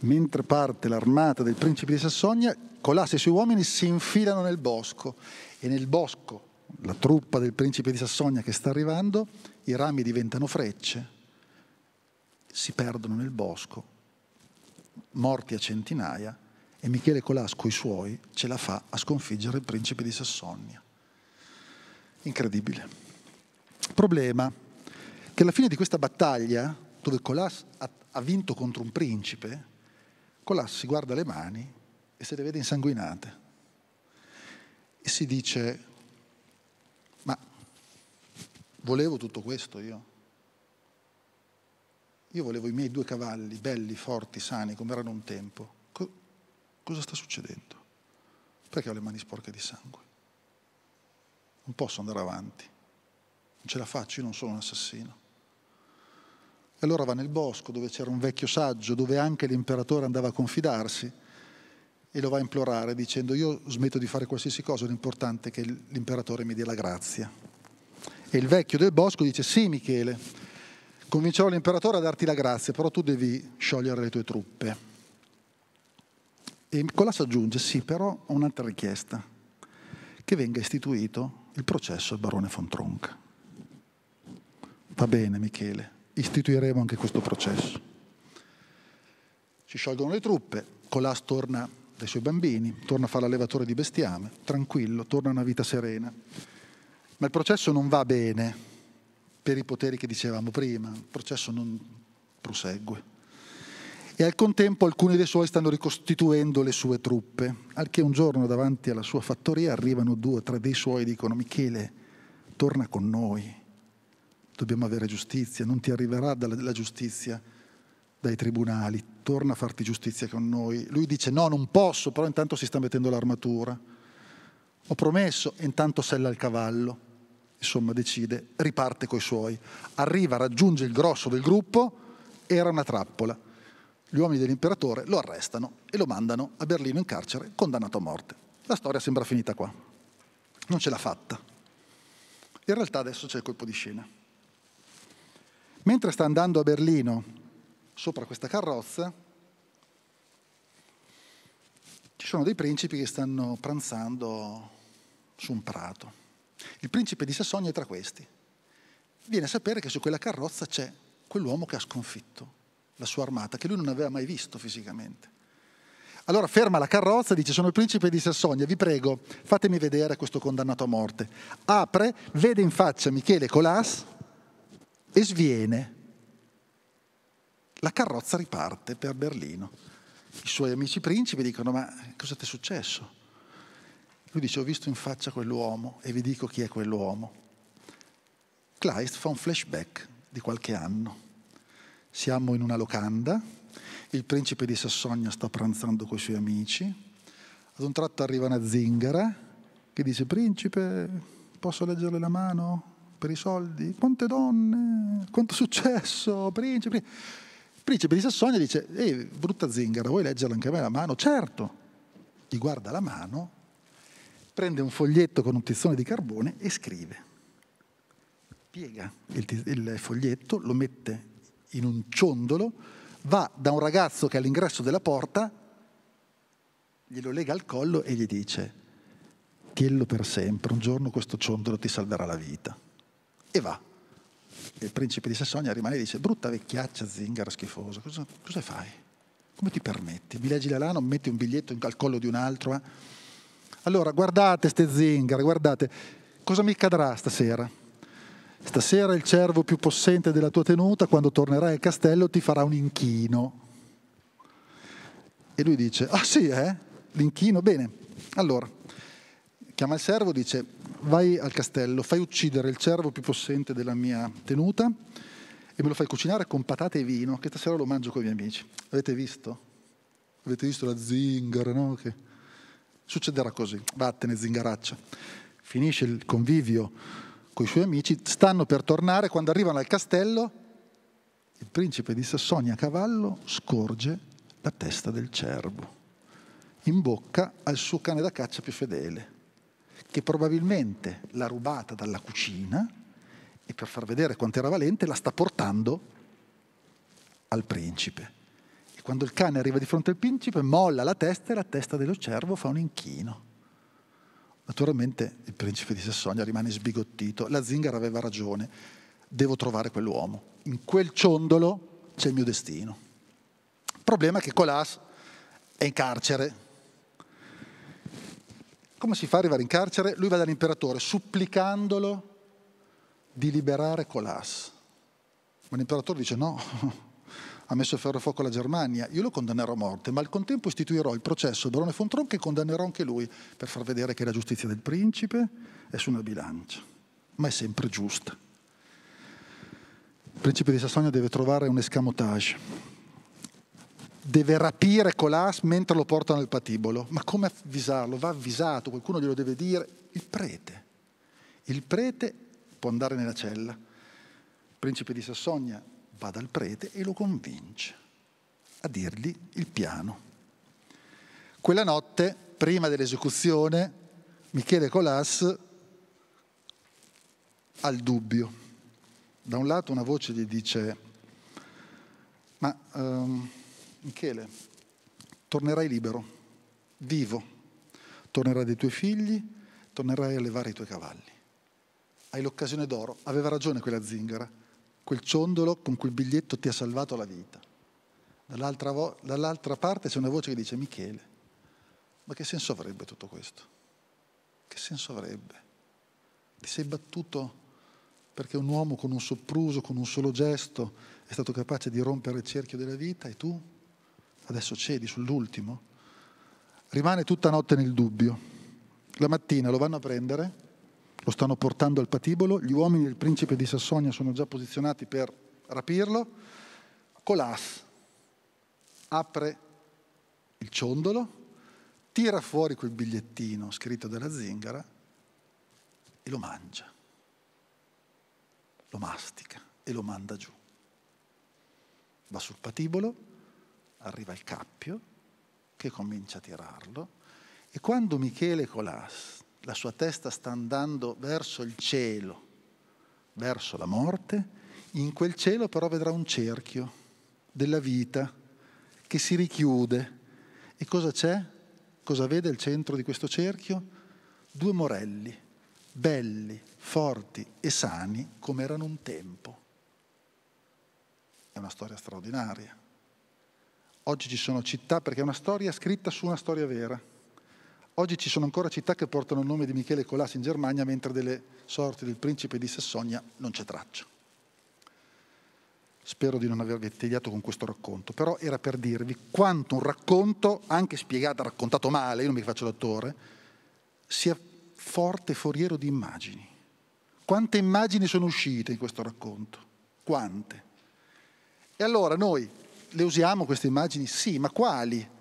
Mentre parte l'armata del principe di Sassonia, Colasse e i suoi uomini si infilano nel bosco e nel bosco la truppa del principe di Sassonia che sta arrivando, i rami diventano frecce, si perdono nel bosco, morti a centinaia, e Michele Colasco e i suoi ce la fa a sconfiggere il principe di Sassonia. Incredibile. Problema che alla fine di questa battaglia, dove Colas ha vinto contro un principe, Colas si guarda le mani e se le vede insanguinate e si dice, ma volevo tutto questo io? Io volevo i miei due cavalli, belli, forti, sani, come erano un tempo. Cosa sta succedendo? Perché ho le mani sporche di sangue? Non posso andare avanti. Non ce la faccio, io non sono un assassino. E allora va nel bosco dove c'era un vecchio saggio, dove anche l'imperatore andava a confidarsi e lo va a implorare dicendo io smetto di fare qualsiasi cosa, l'importante è che l'imperatore mi dia la grazia. E il vecchio del bosco dice sì Michele, convincerò l'imperatore a darti la grazia, però tu devi sciogliere le tue truppe. E Colasso aggiunge, sì, però ho un'altra richiesta, che venga istituito il processo al barone Fontronca. Va bene, Michele, istituiremo anche questo processo. Si sciolgono le truppe, Colas torna dai suoi bambini, torna a fare l'allevatore di bestiame, tranquillo, torna a una vita serena. Ma il processo non va bene per i poteri che dicevamo prima, il processo non prosegue e al contempo alcuni dei suoi stanno ricostituendo le sue truppe, al che un giorno davanti alla sua fattoria arrivano due o tre dei suoi e dicono Michele, torna con noi, dobbiamo avere giustizia, non ti arriverà la giustizia dai tribunali, torna a farti giustizia con noi. Lui dice no, non posso, però intanto si sta mettendo l'armatura. Ho promesso intanto sella il cavallo. Insomma, decide, riparte coi suoi. Arriva, raggiunge il grosso del gruppo, era una trappola gli uomini dell'imperatore lo arrestano e lo mandano a Berlino in carcere, condannato a morte. La storia sembra finita qua. Non ce l'ha fatta. In realtà adesso c'è il colpo di scena. Mentre sta andando a Berlino sopra questa carrozza, ci sono dei principi che stanno pranzando su un prato. Il principe di Sassonia è tra questi. Viene a sapere che su quella carrozza c'è quell'uomo che ha sconfitto la sua armata, che lui non aveva mai visto fisicamente. Allora ferma la carrozza e dice sono il principe di Sassonia, vi prego, fatemi vedere questo condannato a morte. Apre, vede in faccia Michele Colas e sviene. La carrozza riparte per Berlino. I suoi amici principi dicono ma cosa ti è successo? Lui dice ho visto in faccia quell'uomo e vi dico chi è quell'uomo. Kleist fa un flashback di qualche anno siamo in una locanda, il principe di Sassonia sta pranzando con i suoi amici, ad un tratto arriva una zingara che dice principe posso leggerle la mano per i soldi? Quante donne? Quanto successo? Principe? Principe di Sassonia dice ehi brutta zingara vuoi leggerla anche a me la mano? Certo! Gli guarda la mano, prende un foglietto con un tizzone di carbone e scrive. Piega il foglietto, lo mette in un ciondolo, va da un ragazzo che è all'ingresso della porta, glielo lega al collo e gli dice, tiello per sempre, un giorno questo ciondolo ti salverà la vita. E va. il principe di Sassonia rimane e dice, brutta vecchiaccia, zingara, schifosa, cosa, cosa fai? Come ti permetti? Mi leggi la lana, metti un biglietto al collo di un altro? Eh? Allora, guardate ste zingare, guardate, cosa mi cadrà stasera? Stasera il cervo più possente della tua tenuta, quando tornerai al castello, ti farà un inchino. E lui dice, ah sì, eh? L'inchino? Bene. Allora, chiama il servo, dice, vai al castello, fai uccidere il cervo più possente della mia tenuta e me lo fai cucinare con patate e vino, che stasera lo mangio con i miei amici. Avete visto? Avete visto la zingara, no? Che... Succederà così. Vattene, zingaraccia. Finisce il convivio con i suoi amici, stanno per tornare, quando arrivano al castello, il principe di Sassonia a cavallo scorge la testa del cervo, in bocca al suo cane da caccia più fedele, che probabilmente l'ha rubata dalla cucina e per far vedere quanto era valente la sta portando al principe. E quando il cane arriva di fronte al principe, molla la testa e la testa dello cervo fa un inchino. Naturalmente il principe di Sassonia rimane sbigottito, la zingara aveva ragione, devo trovare quell'uomo, in quel ciondolo c'è il mio destino. Il problema è che Colas è in carcere. Come si fa ad arrivare in carcere? Lui va dall'imperatore supplicandolo di liberare Colas. Ma l'imperatore dice no, ha messo ferro a fuoco la Germania, io lo condannerò a morte, ma al contempo istituirò il processo Barone von Fontron che condannerò anche lui per far vedere che la giustizia del principe è su una bilancia, ma è sempre giusta. Il principe di Sassonia deve trovare un escamotage, deve rapire Colas mentre lo portano al patibolo, ma come avvisarlo? Va avvisato, qualcuno glielo deve dire, il prete. Il prete può andare nella cella. Il principe di Sassonia va dal prete e lo convince a dirgli il piano. Quella notte, prima dell'esecuzione, Michele Colas ha il dubbio. Da un lato una voce gli dice, ma ehm, Michele, tornerai libero, vivo, tornerai dai tuoi figli, tornerai a levare i tuoi cavalli. Hai l'occasione d'oro, aveva ragione quella zingara quel ciondolo con quel biglietto ti ha salvato la vita. Dall'altra, vo- dall'altra parte c'è una voce che dice Michele, ma che senso avrebbe tutto questo? Che senso avrebbe? Ti sei battuto perché un uomo con un sopruso, con un solo gesto, è stato capace di rompere il cerchio della vita e tu adesso cedi sull'ultimo? Rimane tutta notte nel dubbio. La mattina lo vanno a prendere lo stanno portando al patibolo, gli uomini del principe di Sassonia sono già posizionati per rapirlo, Colas apre il ciondolo, tira fuori quel bigliettino scritto dalla zingara e lo mangia, lo mastica e lo manda giù. Va sul patibolo, arriva il cappio che comincia a tirarlo e quando Michele Colas la sua testa sta andando verso il cielo, verso la morte, in quel cielo però vedrà un cerchio della vita che si richiude. E cosa c'è? Cosa vede al centro di questo cerchio? Due morelli, belli, forti e sani come erano un tempo. È una storia straordinaria. Oggi ci sono città perché è una storia scritta su una storia vera Oggi ci sono ancora città che portano il nome di Michele Colas in Germania, mentre delle sorti del principe di Sassonia non c'è traccia. Spero di non avervi tediato con questo racconto, però era per dirvi quanto un racconto, anche spiegato, raccontato male, io non mi faccio d'attore, sia forte foriero di immagini. Quante immagini sono uscite in questo racconto? Quante? E allora noi le usiamo queste immagini? Sì, ma quali?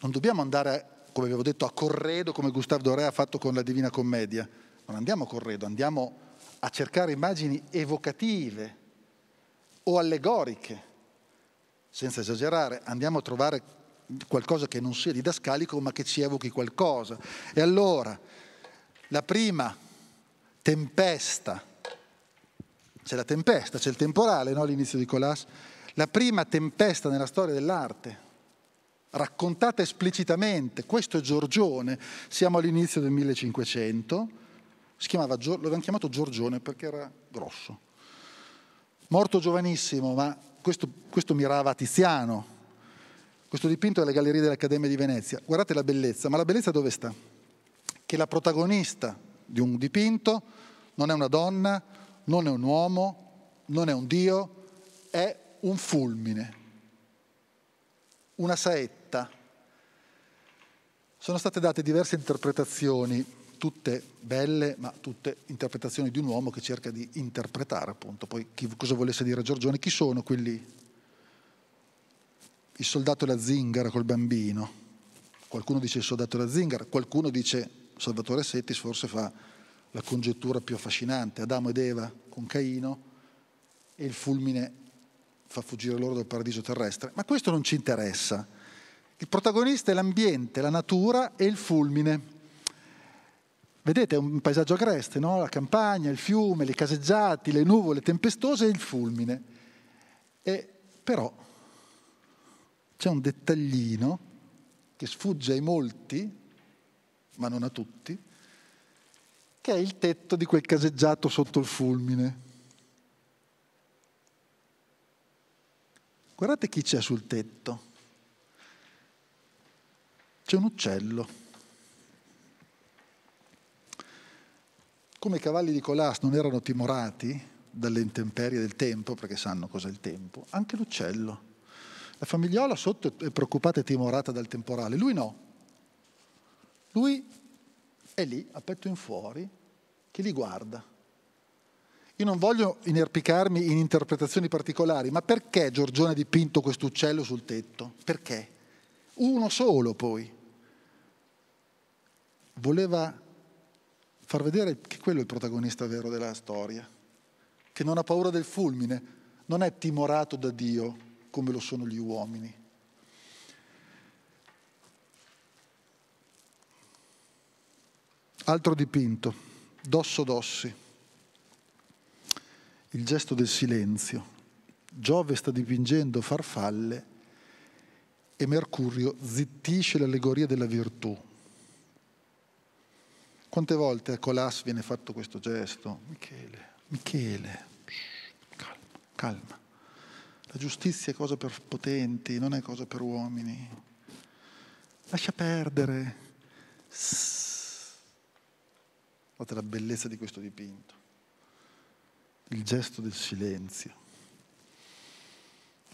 Non dobbiamo andare, come avevo detto, a corredo come Gustave Doré ha fatto con la Divina Commedia. Non andiamo a corredo, andiamo a cercare immagini evocative o allegoriche. Senza esagerare, andiamo a trovare qualcosa che non sia didascalico ma che ci evochi qualcosa. E allora, la prima tempesta, c'è la tempesta, c'è il temporale no, all'inizio di Colas, la prima tempesta nella storia dell'arte, raccontata esplicitamente, questo è Giorgione, siamo all'inizio del 1500, chiamava, lo avevano chiamato Giorgione perché era grosso, morto giovanissimo, ma questo, questo mirava a Tiziano, questo dipinto è alle gallerie dell'Accademia di Venezia, guardate la bellezza, ma la bellezza dove sta? Che la protagonista di un dipinto non è una donna, non è un uomo, non è un dio, è un fulmine, una saetta sono state date diverse interpretazioni, tutte belle, ma tutte interpretazioni di un uomo che cerca di interpretare appunto poi chi, cosa volesse dire Giorgione, chi sono quelli, il soldato e la zingara col bambino. Qualcuno dice il soldato e la zingara, qualcuno dice Salvatore Settis forse fa la congettura più affascinante, Adamo ed Eva con Caino e il fulmine fa fuggire loro dal paradiso terrestre, ma questo non ci interessa. Il protagonista è l'ambiente, la natura e il fulmine. Vedete, è un paesaggio agreste, no? la campagna, il fiume, le caseggiati, le nuvole tempestose e il fulmine. E, però c'è un dettaglino che sfugge ai molti, ma non a tutti, che è il tetto di quel caseggiato sotto il fulmine. Guardate chi c'è sul tetto c'è un uccello. Come i cavalli di Colas non erano timorati dalle intemperie del tempo, perché sanno cos'è il tempo, anche l'uccello. La famigliola sotto è preoccupata e timorata dal temporale, lui no. Lui è lì, a petto in fuori, che li guarda. Io non voglio inerpicarmi in interpretazioni particolari, ma perché Giorgione ha dipinto questo uccello sul tetto? Perché? Uno solo poi voleva far vedere che quello è il protagonista vero della storia, che non ha paura del fulmine, non è timorato da Dio come lo sono gli uomini. Altro dipinto, dosso dossi, il gesto del silenzio. Giove sta dipingendo farfalle e Mercurio zittisce l'allegoria della virtù quante volte a Colas viene fatto questo gesto? Michele, Michele, calma, calma. La giustizia è cosa per potenti, non è cosa per uomini. Lascia perdere. Guardate la bellezza di questo dipinto. Il gesto del silenzio.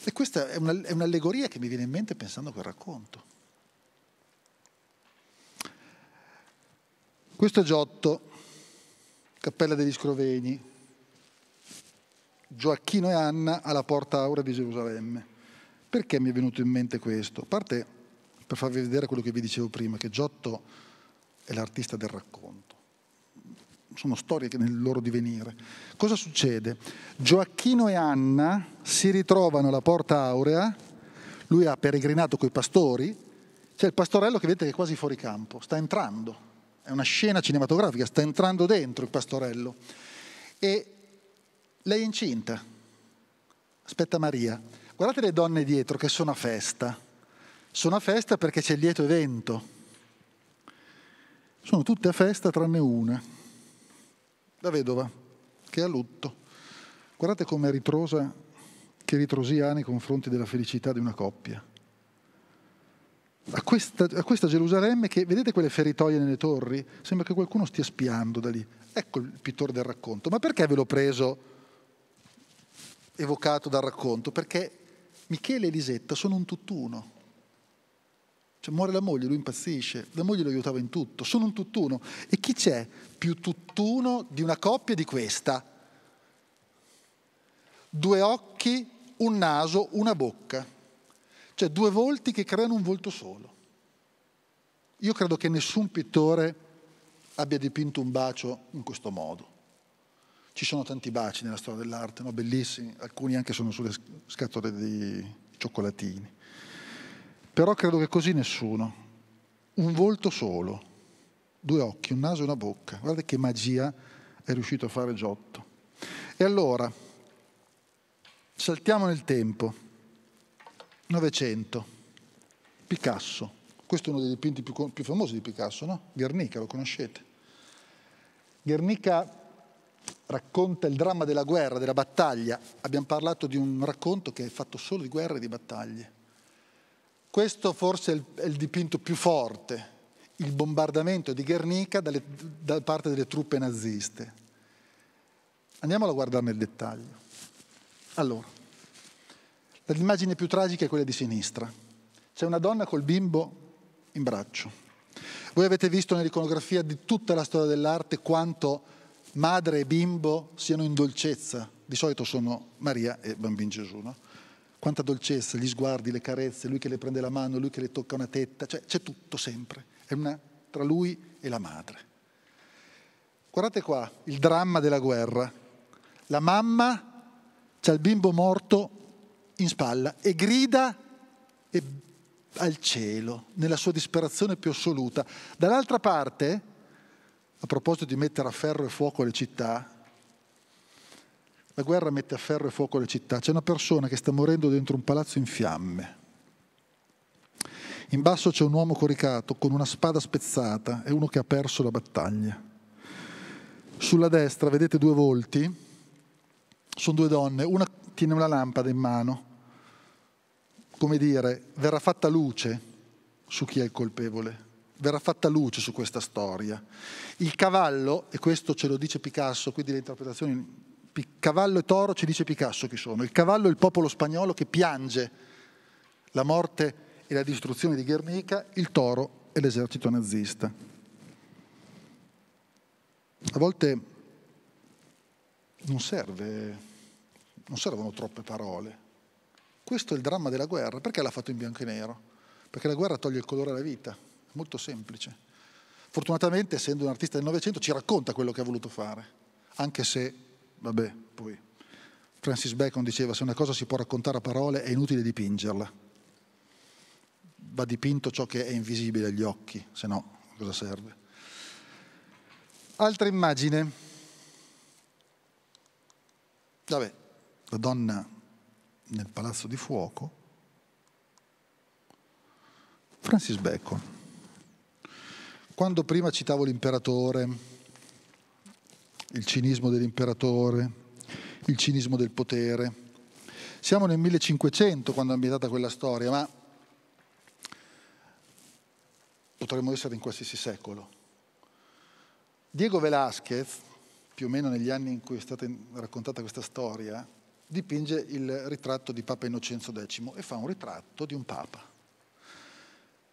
E questa è, una, è un'allegoria che mi viene in mente pensando a quel racconto. Questo è Giotto, Cappella degli Scrovegni, Gioacchino e Anna alla Porta Aura di Gerusalemme. Perché mi è venuto in mente questo? A parte per farvi vedere quello che vi dicevo prima, che Giotto è l'artista del racconto. Sono storie che nel loro divenire. Cosa succede? Gioacchino e Anna si ritrovano alla Porta Aurea, lui ha peregrinato coi pastori, c'è il pastorello che vedete che è quasi fuori campo, sta entrando è una scena cinematografica, sta entrando dentro il pastorello e lei è incinta, aspetta Maria. Guardate le donne dietro che sono a festa, sono a festa perché c'è il lieto evento, sono tutte a festa tranne una, la vedova che è a lutto. Guardate come ritrosa, che ritrosia ha nei confronti della felicità di una coppia a questa, a questa, Gerusalemme che vedete quelle feritoie nelle torri? Sembra che qualcuno stia spiando da lì. Ecco il pittore del racconto. Ma perché ve l'ho preso, evocato dal racconto? Perché Michele e Elisetta sono un tutt'uno. Cioè, muore la moglie, lui impazzisce, la moglie lo aiutava in tutto, sono un tutt'uno. E chi c'è più tutt'uno di una coppia di questa? Due occhi, un naso, una bocca. Cioè due volti che creano un volto solo. Io credo che nessun pittore abbia dipinto un bacio in questo modo. Ci sono tanti baci nella storia dell'arte, no? bellissimi, alcuni anche sono sulle scatole di cioccolatini. Però credo che così nessuno. Un volto solo, due occhi, un naso e una bocca. Guarda che magia è riuscito a fare Giotto. E allora, saltiamo nel tempo. Novecento, Picasso, questo è uno dei dipinti più, più famosi di Picasso, no? Guernica, lo conoscete. Guernica racconta il dramma della guerra, della battaglia. Abbiamo parlato di un racconto che è fatto solo di guerre e di battaglie. Questo forse è il, è il dipinto più forte, il bombardamento di Guernica dalle, da parte delle truppe naziste. Andiamolo a guardare nel dettaglio. Allora, L'immagine più tragica è quella di sinistra. C'è una donna col bimbo in braccio. Voi avete visto nell'iconografia di tutta la storia dell'arte quanto madre e bimbo siano in dolcezza. Di solito sono Maria e bambino Gesù, no? Quanta dolcezza, gli sguardi, le carezze, lui che le prende la mano, lui che le tocca una tetta, cioè c'è tutto sempre. È una tra lui e la madre. Guardate qua il dramma della guerra. La mamma c'ha il bimbo morto in spalla e grida e al cielo, nella sua disperazione più assoluta. Dall'altra parte, a proposito di mettere a ferro e fuoco le città, la guerra mette a ferro e fuoco le città. C'è una persona che sta morendo dentro un palazzo in fiamme. In basso c'è un uomo coricato con una spada spezzata e uno che ha perso la battaglia. Sulla destra vedete due volti, sono due donne, una tiene una lampada in mano, come dire, verrà fatta luce su chi è il colpevole, verrà fatta luce su questa storia. Il cavallo, e questo ce lo dice Picasso, quindi le interpretazioni, cavallo e toro ci dice Picasso chi sono, il cavallo è il popolo spagnolo che piange la morte e la distruzione di Guernica, il toro è l'esercito nazista. A volte non serve non servono troppe parole. Questo è il dramma della guerra. Perché l'ha fatto in bianco e nero? Perché la guerra toglie il colore alla vita. È molto semplice. Fortunatamente, essendo un artista del Novecento, ci racconta quello che ha voluto fare. Anche se, vabbè, poi Francis Bacon diceva se una cosa si può raccontare a parole è inutile dipingerla. Va dipinto ciò che è invisibile agli occhi, se no cosa serve? Altra immagine. Vabbè, la donna nel palazzo di fuoco, Francis Bacon. Quando prima citavo l'imperatore, il cinismo dell'imperatore, il cinismo del potere, siamo nel 1500 quando è ambientata quella storia, ma potremmo essere in qualsiasi secolo. Diego Velázquez, più o meno negli anni in cui è stata raccontata questa storia, dipinge il ritratto di Papa Innocenzo X e fa un ritratto di un Papa,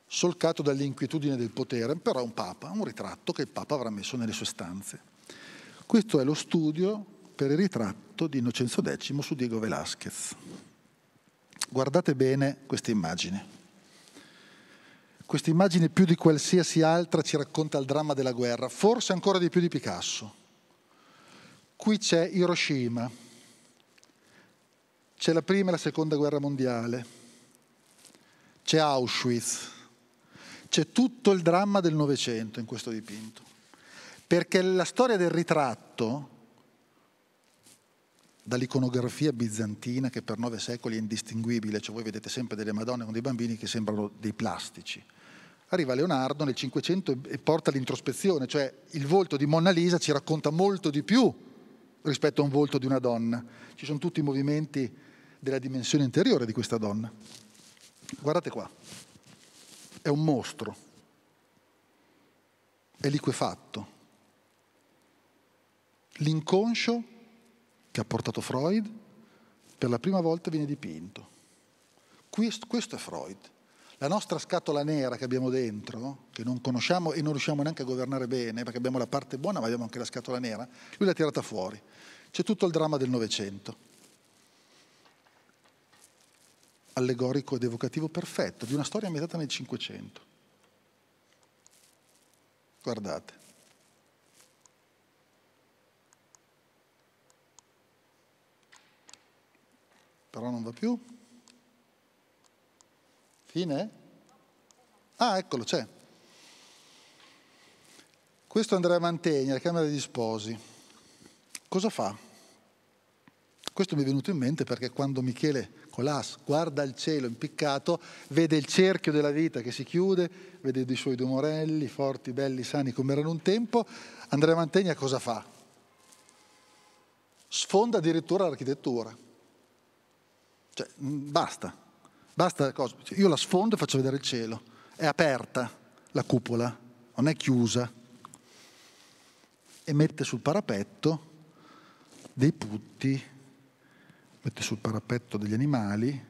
solcato dall'inquietudine del potere, però un Papa, un ritratto che il Papa avrà messo nelle sue stanze. Questo è lo studio per il ritratto di Innocenzo X su Diego Velázquez. Guardate bene questa immagine. Questa immagine più di qualsiasi altra ci racconta il dramma della guerra, forse ancora di più di Picasso. Qui c'è Hiroshima, c'è la prima e la seconda guerra mondiale, c'è Auschwitz, c'è tutto il dramma del Novecento in questo dipinto, perché la storia del ritratto, dall'iconografia bizantina che per nove secoli è indistinguibile, cioè voi vedete sempre delle Madonne con dei bambini che sembrano dei plastici. Arriva Leonardo nel Cinquecento e porta l'introspezione, cioè il volto di Mona Lisa ci racconta molto di più rispetto a un volto di una donna. Ci sono tutti i movimenti della dimensione interiore di questa donna. Guardate qua, è un mostro, è liquefatto. L'inconscio che ha portato Freud per la prima volta viene dipinto. Questo, è Freud. La nostra scatola nera che abbiamo dentro, che non conosciamo e non riusciamo neanche a governare bene, perché abbiamo la parte buona ma abbiamo anche la scatola nera, lui l'ha tirata fuori. C'è tutto il dramma del Novecento allegorico ed evocativo perfetto di una storia ambientata nel Cinquecento. Guardate. Però non va più. Fine? Ah, eccolo, c'è. Questo Andrea Mantegna, Camera degli Sposi. Cosa fa? Questo mi è venuto in mente perché quando Michele Colas guarda il cielo impiccato, vede il cerchio della vita che si chiude, vede i suoi due morelli, forti, belli, sani come erano un tempo, Andrea Mantegna cosa fa? Sfonda addirittura l'architettura. Cioè, mm, basta, basta cosa. Cioè, io la sfondo e faccio vedere il cielo. È aperta la cupola, non è chiusa. E mette sul parapetto dei putti mette sul parapetto degli animali,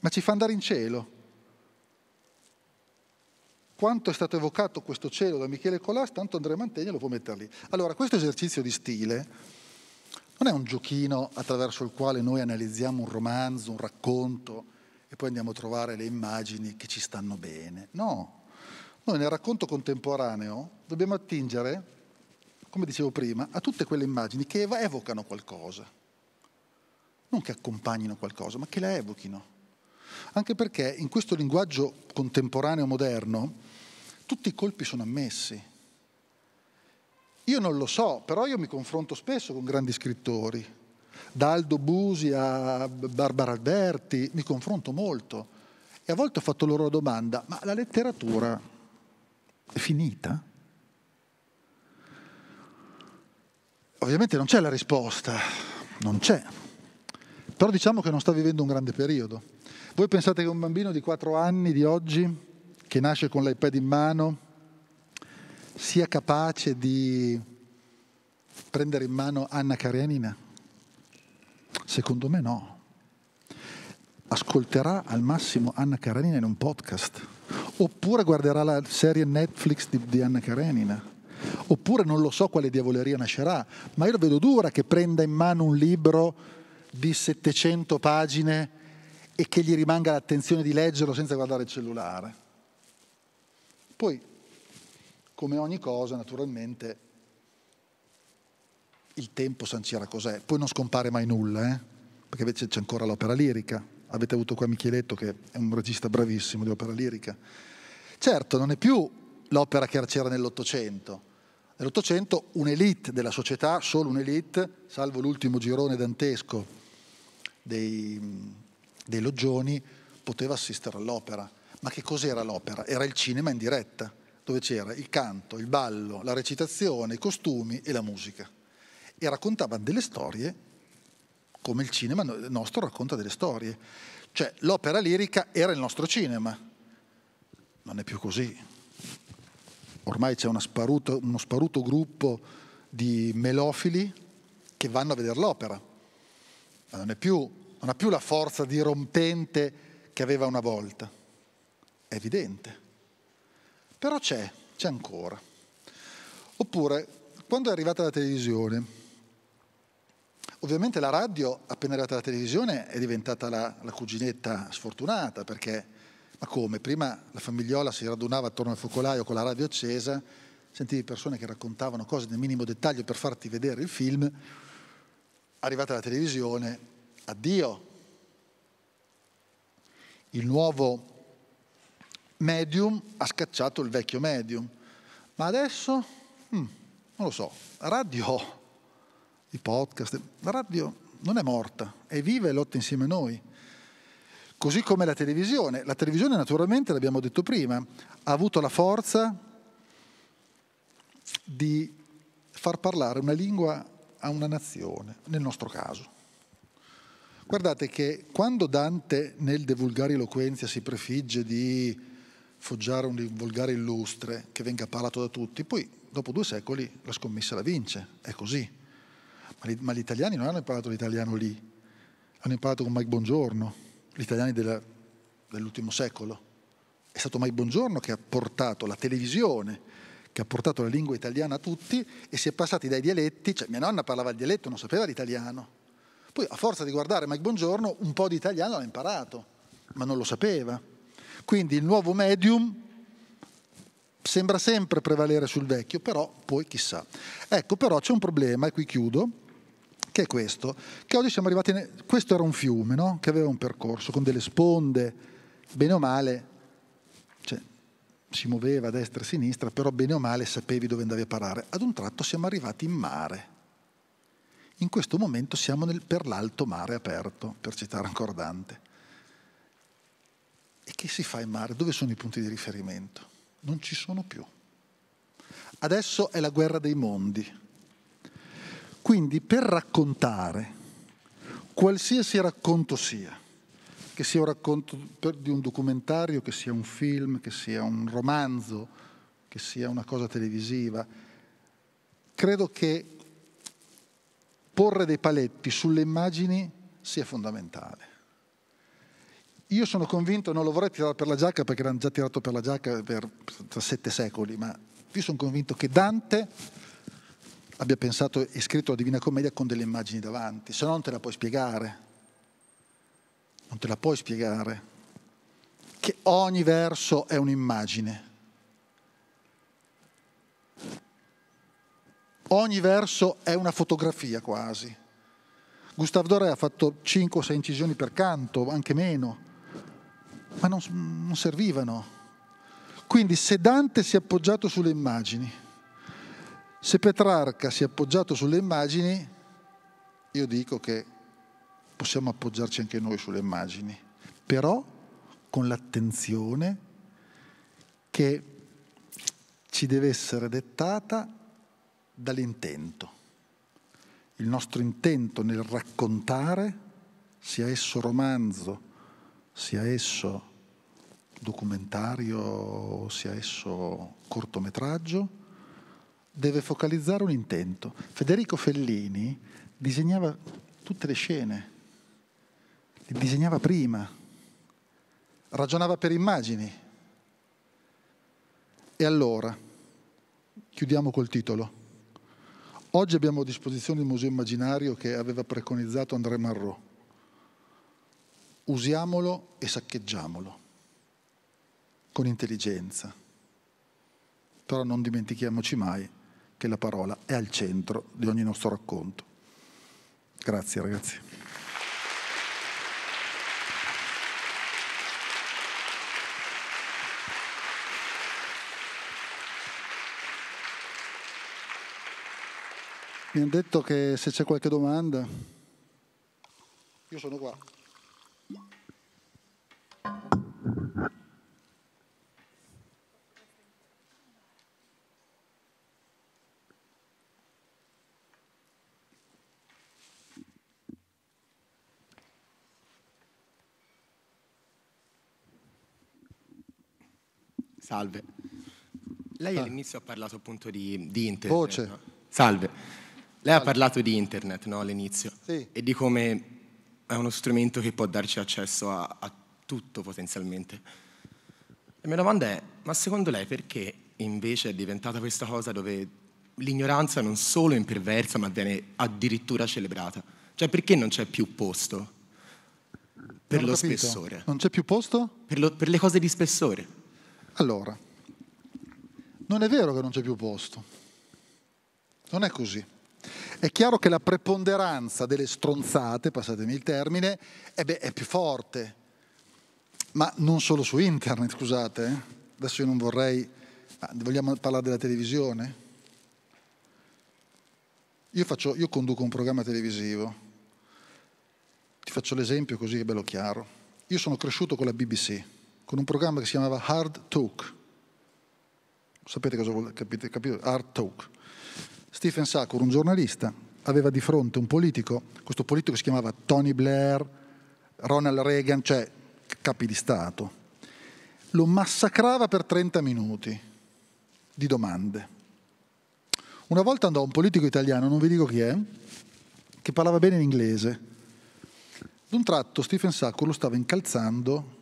ma ci fa andare in cielo. Quanto è stato evocato questo cielo da Michele Colas, tanto Andrea Mantegna lo può mettere lì. Allora, questo esercizio di stile non è un giochino attraverso il quale noi analizziamo un romanzo, un racconto e poi andiamo a trovare le immagini che ci stanno bene. No, noi nel racconto contemporaneo dobbiamo attingere, come dicevo prima, a tutte quelle immagini che evocano qualcosa non che accompagnino qualcosa, ma che la evochino. Anche perché in questo linguaggio contemporaneo moderno tutti i colpi sono ammessi. Io non lo so, però io mi confronto spesso con grandi scrittori, da Aldo Busi a Barbara Alberti, mi confronto molto. E a volte ho fatto loro la domanda, ma la letteratura è finita? Ovviamente non c'è la risposta, non c'è. Però diciamo che non sta vivendo un grande periodo. Voi pensate che un bambino di 4 anni di oggi, che nasce con l'iPad in mano, sia capace di prendere in mano Anna Karenina? Secondo me no. Ascolterà al massimo Anna Karenina in un podcast, oppure guarderà la serie Netflix di, di Anna Karenina oppure non lo so quale diavoleria nascerà, ma io lo vedo dura che prenda in mano un libro di 700 pagine e che gli rimanga l'attenzione di leggerlo senza guardare il cellulare. Poi, come ogni cosa, naturalmente, il tempo sancirà cos'è. Poi non scompare mai nulla, eh? perché invece c'è ancora l'opera lirica. Avete avuto qua Micheletto, che è un regista bravissimo di opera lirica. Certo, non è più l'opera che c'era nell'Ottocento, Nell'Ottocento un'elite della società, solo un'elite, salvo l'ultimo girone dantesco dei, dei Loggioni, poteva assistere all'opera. Ma che cos'era l'opera? Era il cinema in diretta, dove c'era il canto, il ballo, la recitazione, i costumi e la musica. E raccontavano delle storie come il cinema nostro racconta delle storie. Cioè l'opera lirica era il nostro cinema. Non è più così ormai c'è sparuto, uno sparuto gruppo di melofili che vanno a vedere l'opera. Non, più, non ha più la forza dirompente che aveva una volta, è evidente. Però c'è, c'è ancora. Oppure, quando è arrivata la televisione, Ovviamente la radio, appena arrivata la televisione, è diventata la, la, cuginetta sfortunata perché ma come? Prima la famigliola si radunava attorno al focolaio con la radio accesa, sentivi persone che raccontavano cose nel minimo dettaglio per farti vedere il film, arrivata la televisione, addio. Il nuovo medium ha scacciato il vecchio medium, ma adesso, hm, non lo so, radio, i podcast, la radio non è morta, è viva e lotta insieme a noi. Così come la televisione. La televisione naturalmente, l'abbiamo detto prima, ha avuto la forza di far parlare una lingua a una nazione, nel nostro caso. Guardate che quando Dante nel De Vulgari Eloquenzia si prefigge di foggiare un volgare illustre che venga parlato da tutti, poi dopo due secoli la scommessa la vince, è così. Ma gli, ma gli italiani non hanno imparato l'italiano lì, hanno imparato con Mike Bongiorno, gli italiani della, dell'ultimo secolo. È stato Mai Buongiorno che ha portato la televisione, che ha portato la lingua italiana a tutti e si è passati dai dialetti, cioè mia nonna parlava il dialetto, non sapeva l'italiano. Poi a forza di guardare Mike Buongiorno un po' di italiano l'ha imparato, ma non lo sapeva. Quindi il nuovo medium sembra sempre prevalere sul vecchio, però poi chissà. Ecco, però c'è un problema, e qui chiudo, che è questo, che oggi siamo arrivati, in, questo era un fiume no? che aveva un percorso con delle sponde, bene o male, cioè, si muoveva a destra e a sinistra, però bene o male sapevi dove andavi a parare. Ad un tratto siamo arrivati in mare. In questo momento siamo nel, per l'alto mare aperto, per citare ancora Dante. E che si fa in mare? Dove sono i punti di riferimento? Non ci sono più. Adesso è la guerra dei mondi quindi per raccontare, qualsiasi racconto sia, che sia un racconto di un documentario, che sia un film, che sia un romanzo, che sia una cosa televisiva, credo che porre dei paletti sulle immagini sia fondamentale. Io sono convinto, non lo vorrei tirare per la giacca perché l'hanno già tirato per la giacca per sette secoli, ma io sono convinto che Dante abbia pensato e scritto la Divina Commedia con delle immagini davanti, se no non te la puoi spiegare. Non te la puoi spiegare. Che ogni verso è un'immagine. Ogni verso è una fotografia quasi. Gustave Doré ha fatto 5 o 6 incisioni per canto, anche meno, ma non, non servivano. Quindi se Dante si è appoggiato sulle immagini, se Petrarca si è appoggiato sulle immagini, io dico che possiamo appoggiarci anche noi sulle immagini, però con l'attenzione che ci deve essere dettata dall'intento. Il nostro intento nel raccontare, sia esso romanzo, sia esso documentario, sia esso cortometraggio, deve focalizzare un intento. Federico Fellini disegnava tutte le scene, le disegnava prima, ragionava per immagini. E allora, chiudiamo col titolo. Oggi abbiamo a disposizione il museo immaginario che aveva preconizzato André Marrot. Usiamolo e saccheggiamolo con intelligenza. Però non dimentichiamoci mai che la parola è al centro di ogni nostro racconto. Grazie ragazzi. Mi hanno detto che se c'è qualche domanda, io sono qua. Salve. Lei ah. all'inizio ha parlato appunto di, di internet. Voce. No? Salve. Lei Salve. ha parlato di internet no, all'inizio sì. e di come è uno strumento che può darci accesso a, a tutto potenzialmente. La mia domanda è, ma secondo lei perché invece è diventata questa cosa dove l'ignoranza non solo è imperversa ma viene addirittura celebrata? Cioè perché non c'è più posto per non lo capito. spessore? Non c'è più posto? Per, lo, per le cose di spessore. Allora, non è vero che non c'è più posto, non è così. È chiaro che la preponderanza delle stronzate, passatemi il termine, eh beh, è più forte, ma non solo su internet, scusate. Eh. Adesso io non vorrei... vogliamo parlare della televisione? Io, faccio, io conduco un programma televisivo, ti faccio l'esempio così è bello chiaro. Io sono cresciuto con la BBC, con un programma che si chiamava Hard Talk. Sapete cosa vuol capite, Hard Talk. Stephen Sakur, un giornalista, aveva di fronte un politico, questo politico si chiamava Tony Blair, Ronald Reagan, cioè capi di Stato. Lo massacrava per 30 minuti di domande. Una volta andò un politico italiano, non vi dico chi è, che parlava bene in l'inglese. D'un tratto Stephen Sacco lo stava incalzando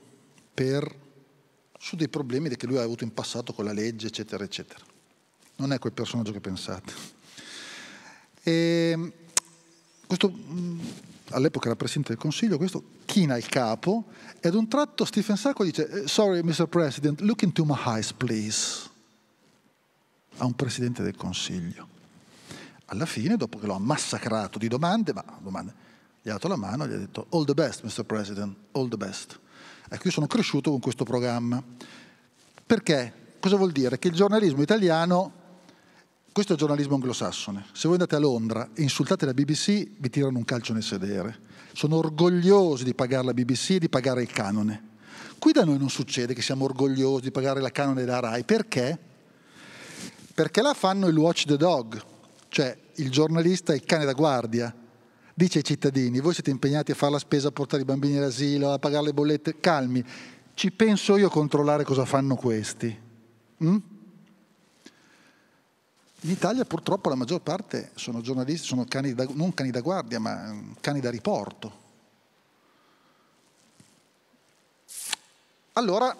per, su dei problemi che lui ha avuto in passato con la legge, eccetera, eccetera. Non è quel personaggio che pensate. E ehm, questo, mm, all'epoca era Presidente del Consiglio, questo china il capo e ad un tratto Stephen Sacco dice eh, «Sorry, Mr. President, look into my eyes, please» a un Presidente del Consiglio. Alla fine, dopo che lo ha massacrato di domande, ma domande, gli ha dato la mano e gli ha detto «All the best, Mr. President, all the best». Ecco, io sono cresciuto con questo programma. Perché? Cosa vuol dire? Che il giornalismo italiano, questo è il giornalismo anglosassone, se voi andate a Londra e insultate la BBC vi tirano un calcio nel sedere. Sono orgogliosi di pagare la BBC e di pagare il canone. Qui da noi non succede che siamo orgogliosi di pagare la canone della RAI, perché? Perché la fanno il watch the dog, cioè il giornalista è il cane da guardia, dice ai cittadini, voi siete impegnati a fare la spesa, a portare i bambini all'asilo, a pagare le bollette, calmi, ci penso io a controllare cosa fanno questi. Mm? In Italia purtroppo la maggior parte sono giornalisti, sono cani da, non cani da guardia, ma mm, cani da riporto. Allora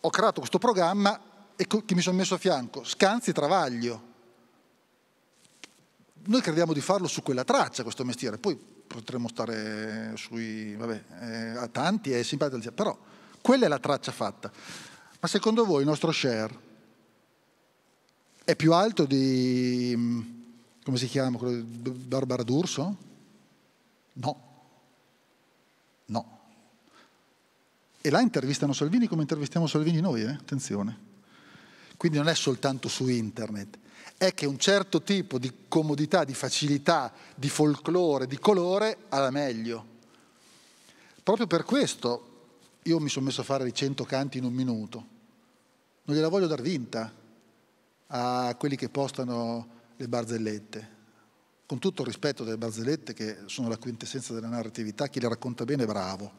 ho creato questo programma e che mi sono messo a fianco, Scanzi Travaglio, noi crediamo di farlo su quella traccia, questo mestiere, poi potremmo stare sui, vabbè, eh, a tanti, è eh, simpatico, però quella è la traccia fatta. Ma secondo voi il nostro share è più alto di, mm, come si chiama, Barbara D'Urso? No. No. E là intervistano Salvini come intervistiamo Salvini noi, eh? attenzione. Quindi non è soltanto su internet, è che un certo tipo di comodità, di facilità, di folklore, di colore ha la meglio. Proprio per questo io mi sono messo a fare i cento canti in un minuto. Non gliela voglio dar vinta a quelli che postano le barzellette. Con tutto il rispetto delle barzellette che sono la quintessenza della narratività, chi le racconta bene è bravo,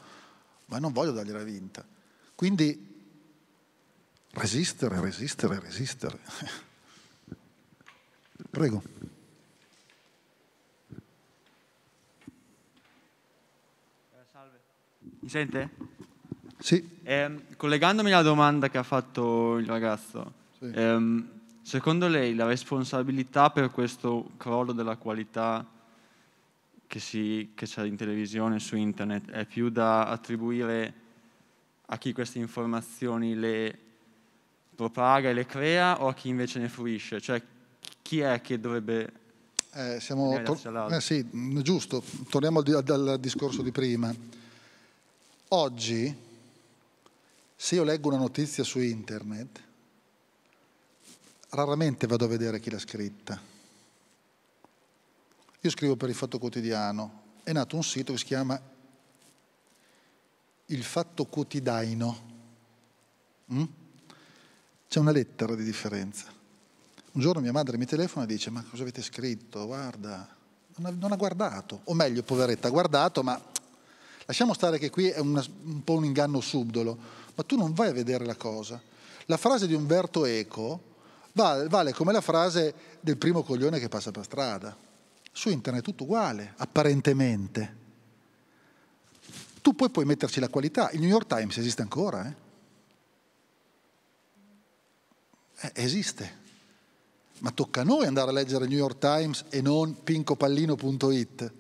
ma non voglio dargliela vinta. Quindi resistere, resistere, resistere. Prego. Eh, salve. Mi sente? Sì. Eh, collegandomi alla domanda che ha fatto il ragazzo, sì. ehm, secondo lei la responsabilità per questo crollo della qualità che, si, che c'è in televisione e su internet è più da attribuire a chi queste informazioni le propaga e le crea o a chi invece ne fruisce? Cioè, chi è che dovrebbe... Eh, siamo eh, sì, mm, giusto, torniamo al, al discorso di prima. Oggi, se io leggo una notizia su internet, raramente vado a vedere chi l'ha scritta. Io scrivo per il Fatto Quotidiano, è nato un sito che si chiama Il Fatto Quotidiano. Mm? C'è una lettera di differenza. Un giorno mia madre mi telefona e dice, ma cosa avete scritto? Guarda, non ha, non ha guardato. O meglio, poveretta, ha guardato, ma lasciamo stare che qui è una, un po' un inganno subdolo, ma tu non vai a vedere la cosa. La frase di Umberto Eco vale, vale come la frase del primo coglione che passa per strada. Su internet è tutto uguale, apparentemente. Tu poi puoi metterci la qualità. Il New York Times esiste ancora, eh? Eh, esiste ma tocca a noi andare a leggere il New York Times e non pincopallino.it,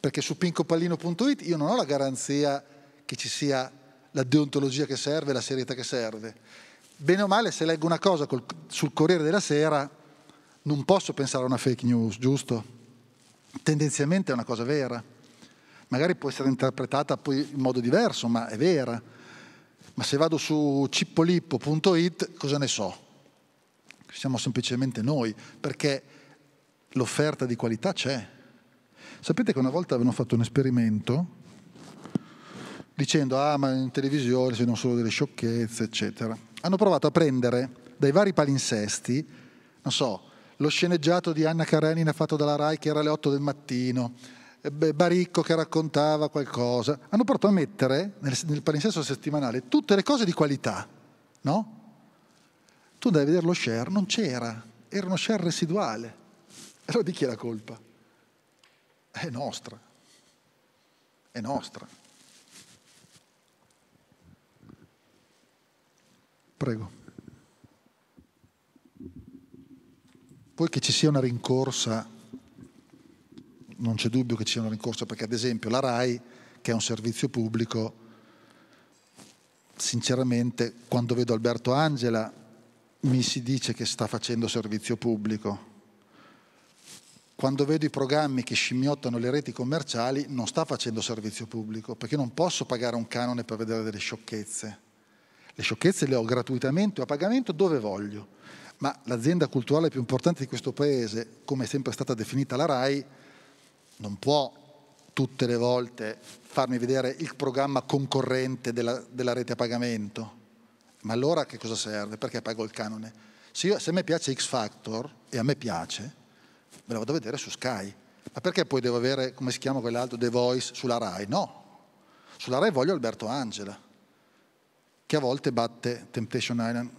perché su pincopallino.it io non ho la garanzia che ci sia la deontologia che serve, la serietà che serve. Bene o male, se leggo una cosa col, sul Corriere della Sera, non posso pensare a una fake news, giusto? Tendenzialmente è una cosa vera. Magari può essere interpretata poi in modo diverso, ma è vera. Ma se vado su cippolippo.it, cosa ne so? siamo semplicemente noi, perché l'offerta di qualità c'è. Sapete che una volta avevano fatto un esperimento dicendo ah ma in televisione si solo delle sciocchezze, eccetera. Hanno provato a prendere dai vari palinsesti, non so, lo sceneggiato di Anna Karenina fatto dalla RAI che era alle 8 del mattino, Baricco che raccontava qualcosa, hanno provato a mettere nel palinsesto settimanale tutte le cose di qualità, no? tu devi vedere lo share, non c'era, era uno share residuale. Allora di chi è la colpa? È nostra, è nostra. Prego. Poi che ci sia una rincorsa, non c'è dubbio che ci sia una rincorsa, perché ad esempio la RAI, che è un servizio pubblico, sinceramente quando vedo Alberto Angela mi si dice che sta facendo servizio pubblico. Quando vedo i programmi che scimmiottano le reti commerciali, non sta facendo servizio pubblico, perché non posso pagare un canone per vedere delle sciocchezze. Le sciocchezze le ho gratuitamente o a pagamento dove voglio, ma l'azienda culturale più importante di questo paese, come è sempre stata definita la RAI, non può tutte le volte farmi vedere il programma concorrente della, della rete a pagamento ma allora che cosa serve? Perché pago il canone? Se, io, se a me piace X Factor, e a me piace, me la vado a vedere su Sky. Ma perché poi devo avere, come si chiama quell'altro, The Voice sulla Rai? No. Sulla Rai voglio Alberto Angela, che a volte batte Temptation Island.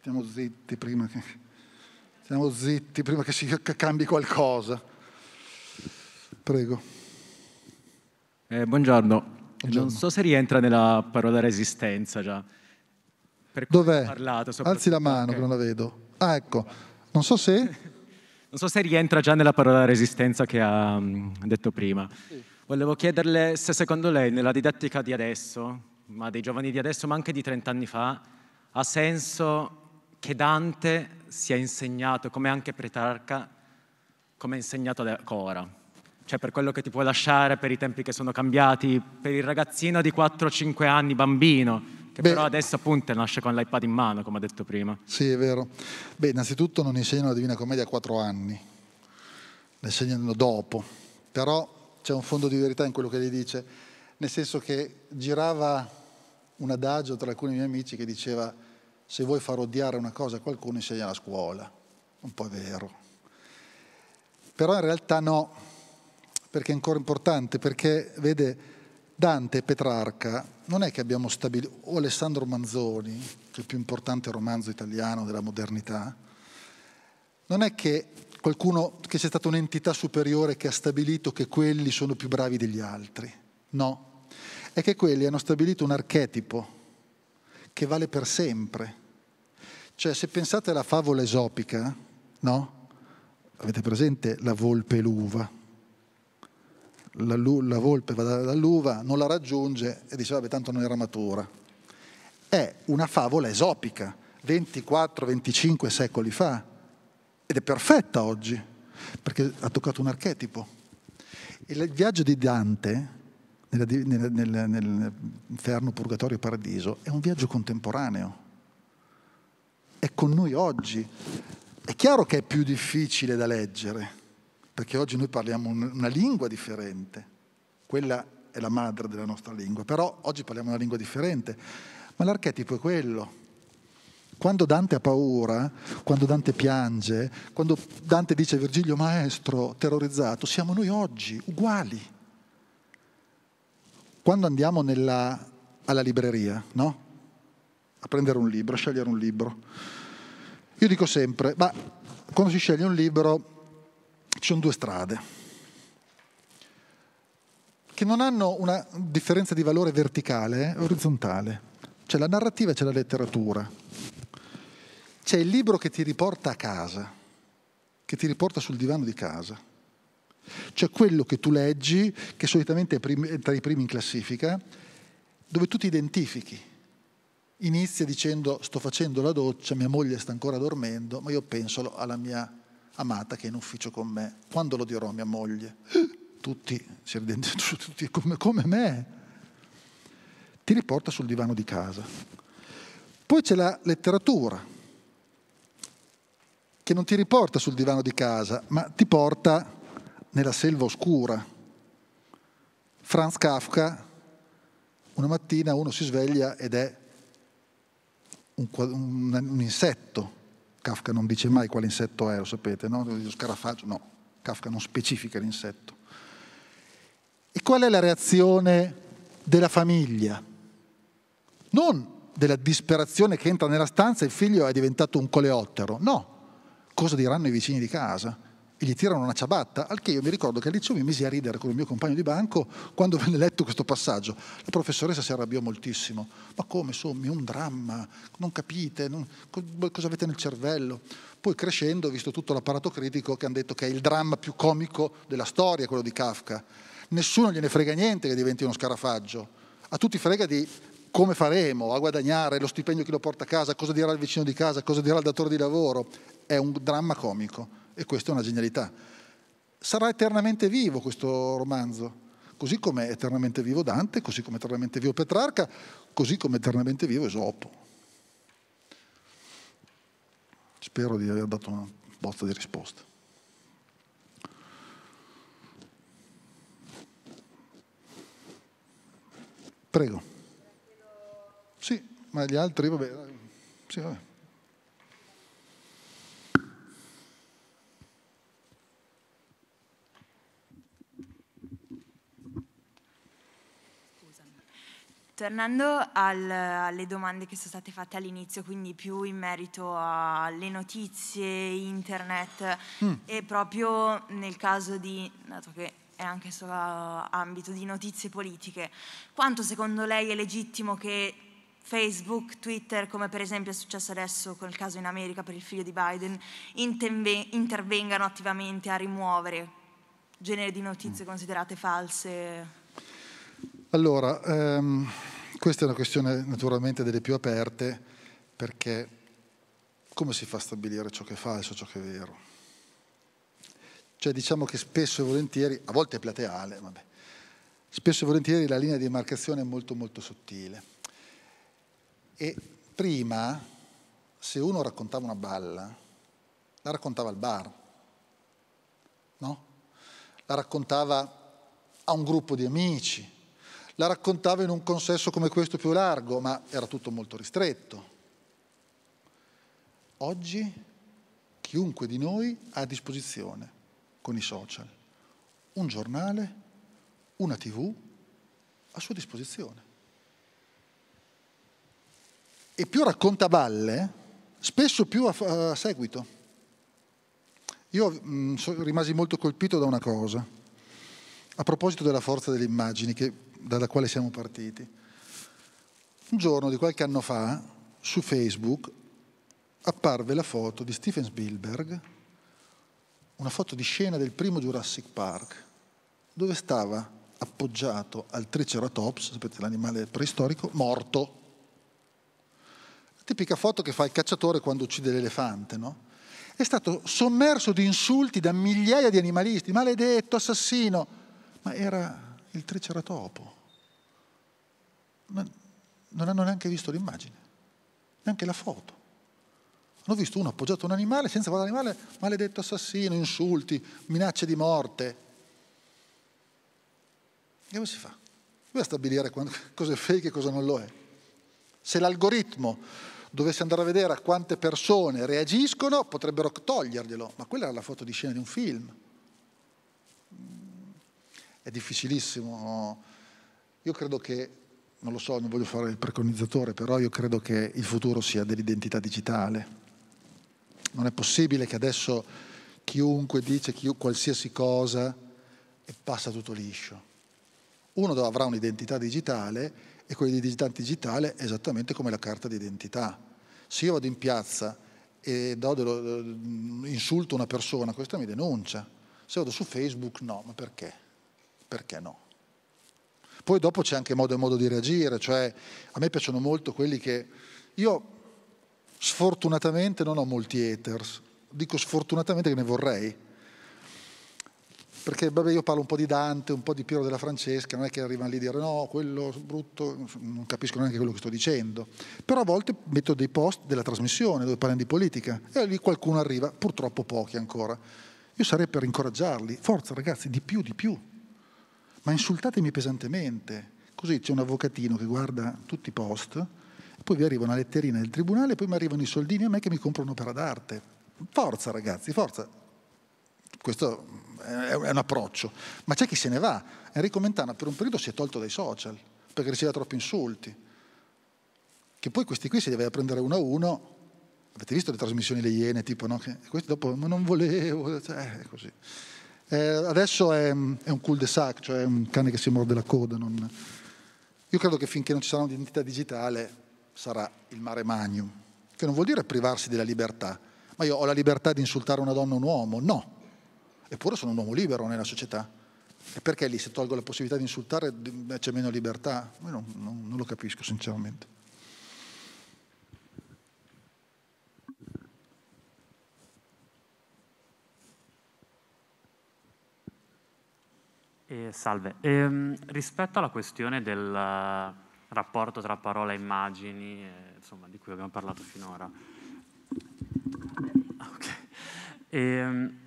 Stiamo zitti prima che, stiamo zitti prima che si cambi qualcosa. Prego. Eh, buongiorno. buongiorno. Non so se rientra nella parola resistenza già per Dov'è? parlato. Alzi la mano okay. che non la vedo. Ah, ecco. Non so se... non so se rientra già nella parola resistenza che ha mm, detto prima. Sì. Volevo chiederle se secondo lei nella didattica di adesso, ma dei giovani di adesso, ma anche di 30 anni fa, ha senso che Dante sia insegnato, come anche Petrarca, come è insegnato Cora. cioè per quello che ti può lasciare, per i tempi che sono cambiati, per il ragazzino di 4-5 anni, bambino, che Beh, però adesso appunto nasce con l'iPad in mano, come ho detto prima. Sì, è vero. Beh, innanzitutto non insegnano la Divina Commedia a quattro anni, la insegnano dopo. Però c'è un fondo di verità in quello che lei dice, nel senso che girava un adagio tra alcuni miei amici che diceva se vuoi far odiare una cosa a qualcuno insegna la scuola. Un po' è vero. Però in realtà no, perché è ancora importante, perché vede Dante e Petrarca non è che abbiamo stabilito, o Alessandro Manzoni, che è il più importante romanzo italiano della modernità, non è che qualcuno, che sia stata un'entità superiore che ha stabilito che quelli sono più bravi degli altri, no, è che quelli hanno stabilito un archetipo che vale per sempre. Cioè, se pensate alla favola esopica, no? Avete presente la volpe e l'uva? la, la volpe va dall'uva, non la raggiunge e dice vabbè tanto non era matura. È una favola esopica, 24-25 secoli fa, ed è perfetta oggi, perché ha toccato un archetipo. il viaggio di Dante nell'inferno, nel, nel, purgatorio paradiso è un viaggio contemporaneo, è con noi oggi. È chiaro che è più difficile da leggere, perché oggi noi parliamo una lingua differente, quella è la madre della nostra lingua, però oggi parliamo una lingua differente, ma l'archetipo è quello. Quando Dante ha paura, quando Dante piange, quando Dante dice Virgilio maestro terrorizzato, siamo noi oggi uguali. Quando andiamo nella, alla libreria, no? A prendere un libro, a scegliere un libro. Io dico sempre, ma quando si sceglie un libro ci sono due strade che non hanno una differenza di valore verticale, e eh, orizzontale. C'è la narrativa e c'è la letteratura. C'è il libro che ti riporta a casa, che ti riporta sul divano di casa. C'è quello che tu leggi, che solitamente è tra i primi in classifica, dove tu ti identifichi. Inizia dicendo sto facendo la doccia, mia moglie sta ancora dormendo, ma io penso alla mia amata che è in ufficio con me. Quando lo dirò a mia moglie? Tutti, tutti come, come me. Ti riporta sul divano di casa. Poi c'è la letteratura, che non ti riporta sul divano di casa, ma ti porta nella selva oscura. Franz Kafka, una mattina uno si sveglia ed è un, un, un insetto Kafka non dice mai quale insetto è, lo sapete, no? Lo scarafaggio, no, Kafka non specifica l'insetto. E qual è la reazione della famiglia? Non della disperazione che entra nella stanza e il figlio è diventato un coleottero, no. Cosa diranno i vicini di casa? e gli tirano una ciabatta, al che io mi ricordo che all'inizio mi misi a ridere con il mio compagno di banco quando venne letto questo passaggio. La professoressa si arrabbiò moltissimo. Ma come, sommi, è un dramma, non capite, non, cosa avete nel cervello? Poi crescendo ho visto tutto l'apparato critico che hanno detto che è il dramma più comico della storia, quello di Kafka. Nessuno gliene frega niente che diventi uno scarafaggio. A tutti frega di come faremo a guadagnare lo stipendio che lo porta a casa, cosa dirà il vicino di casa, cosa dirà il datore di lavoro. È un dramma comico e questa è una genialità. Sarà eternamente vivo questo romanzo, così come è eternamente vivo Dante, così come è eternamente vivo Petrarca, così come è eternamente vivo Esopo. Spero di aver dato una bozza di risposta. Prego. Sì, ma gli altri, vabbè. Sì, vabbè. tornando al, alle domande che sono state fatte all'inizio, quindi più in merito alle notizie, internet mm. e proprio nel caso di, dato che è anche solo ambito di notizie politiche, quanto secondo lei è legittimo che Facebook, Twitter, come per esempio è successo adesso con il caso in America per il figlio di Biden, intervengano attivamente a rimuovere genere di notizie mm. considerate false? Allora, ehm, questa è una questione naturalmente delle più aperte perché come si fa a stabilire ciò che è falso, ciò che è vero? Cioè diciamo che spesso e volentieri, a volte è plateale, vabbè, spesso e volentieri la linea di demarcazione è molto molto sottile. E prima, se uno raccontava una balla, la raccontava al bar, no? La raccontava a un gruppo di amici, la raccontava in un consesso come questo più largo, ma era tutto molto ristretto. Oggi chiunque di noi ha a disposizione con i social un giornale, una tv a sua disposizione. E più racconta balle, spesso più a, seguito. Io mh, mm, rimasi molto colpito da una cosa, a proposito della forza delle immagini, che dalla quale siamo partiti. Un giorno di qualche anno fa su Facebook apparve la foto di Steven Spielberg, una foto di scena del primo Jurassic Park, dove stava appoggiato al Triceratops, sapete l'animale preistorico, morto. La tipica foto che fa il cacciatore quando uccide l'elefante, no? È stato sommerso di insulti da migliaia di animalisti, maledetto, assassino, ma era il triceratopo. Non, hanno neanche visto l'immagine, neanche la foto. Hanno visto uno appoggiato a un animale senza guardare l'animale, maledetto assassino, insulti, minacce di morte. E come si fa? Dove stabilire quando, cosa è fake e cosa non lo è? Se l'algoritmo dovesse andare a vedere a quante persone reagiscono, potrebbero toglierglielo, ma quella era la foto di scena di un film è difficilissimo. Io credo che, non lo so, non voglio fare il preconizzatore, però io credo che il futuro sia dell'identità digitale. Non è possibile che adesso chiunque dice chiunque, qualsiasi cosa e passa tutto liscio. Uno avrà un'identità digitale e quell'identità digitale è esattamente come la carta d'identità. Se io vado in piazza e dello, insulto una persona, questa mi denuncia. Se vado su Facebook no, ma perché? perché no? Poi dopo c'è anche modo e modo di reagire, cioè a me piacciono molto quelli che... Io sfortunatamente non ho molti haters, dico sfortunatamente che ne vorrei, perché vabbè, io parlo un po' di Dante, un po' di Piero della Francesca, non è che arrivano lì a dire no, quello brutto, non capisco neanche quello che sto dicendo, però a volte metto dei post della trasmissione dove parlano di politica e lì qualcuno arriva, purtroppo pochi ancora. Io sarei per incoraggiarli, forza ragazzi, di più, di più, ma insultatemi pesantemente. Così c'è un avvocatino che guarda tutti i post, poi vi arriva una letterina del tribunale, poi mi arrivano i soldini a me che mi comprano un'opera d'arte. Forza ragazzi, forza. Questo è un approccio. Ma c'è chi se ne va. Enrico Mentana per un periodo si è tolto dai social perché riceveva troppi insulti. Che poi questi qui se li vai a prendere uno a uno, avete visto le trasmissioni Le Iene, tipo, no? Che questi dopo, ma non volevo, cioè, così. Eh, adesso è, mm, è un cul-de-sac, cioè un cane che si morde la coda. Non... Io credo che finché non ci sarà un'identità digitale sarà il mare magnum, che non vuol dire privarsi della libertà. Ma io ho la libertà di insultare una donna o un uomo? No. Eppure sono un uomo libero nella società. E perché lì se tolgo la possibilità di insultare c'è meno libertà? Io non, non, non lo capisco sinceramente. salve. Eh, rispetto alla questione del eh, rapporto tra parola e immagini, eh, insomma, di cui abbiamo parlato finora, ah, okay. Ehm,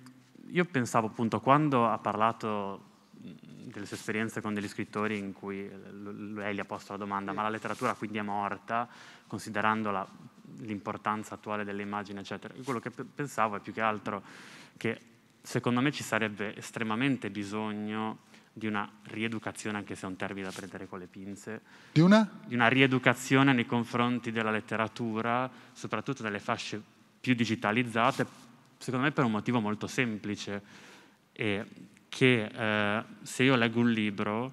io pensavo appunto quando ha parlato delle sue esperienze con degli scrittori in cui lei gli ha posto la domanda, ma la letteratura quindi è morta, considerando la, l'importanza attuale delle immagini, eccetera. Quello che pensavo è più che altro che secondo me ci sarebbe estremamente bisogno di una rieducazione, anche se è un termine da prendere con le pinze, di una? di una rieducazione nei confronti della letteratura, soprattutto nelle fasce più digitalizzate, secondo me per un motivo molto semplice, è che eh, se io leggo un libro,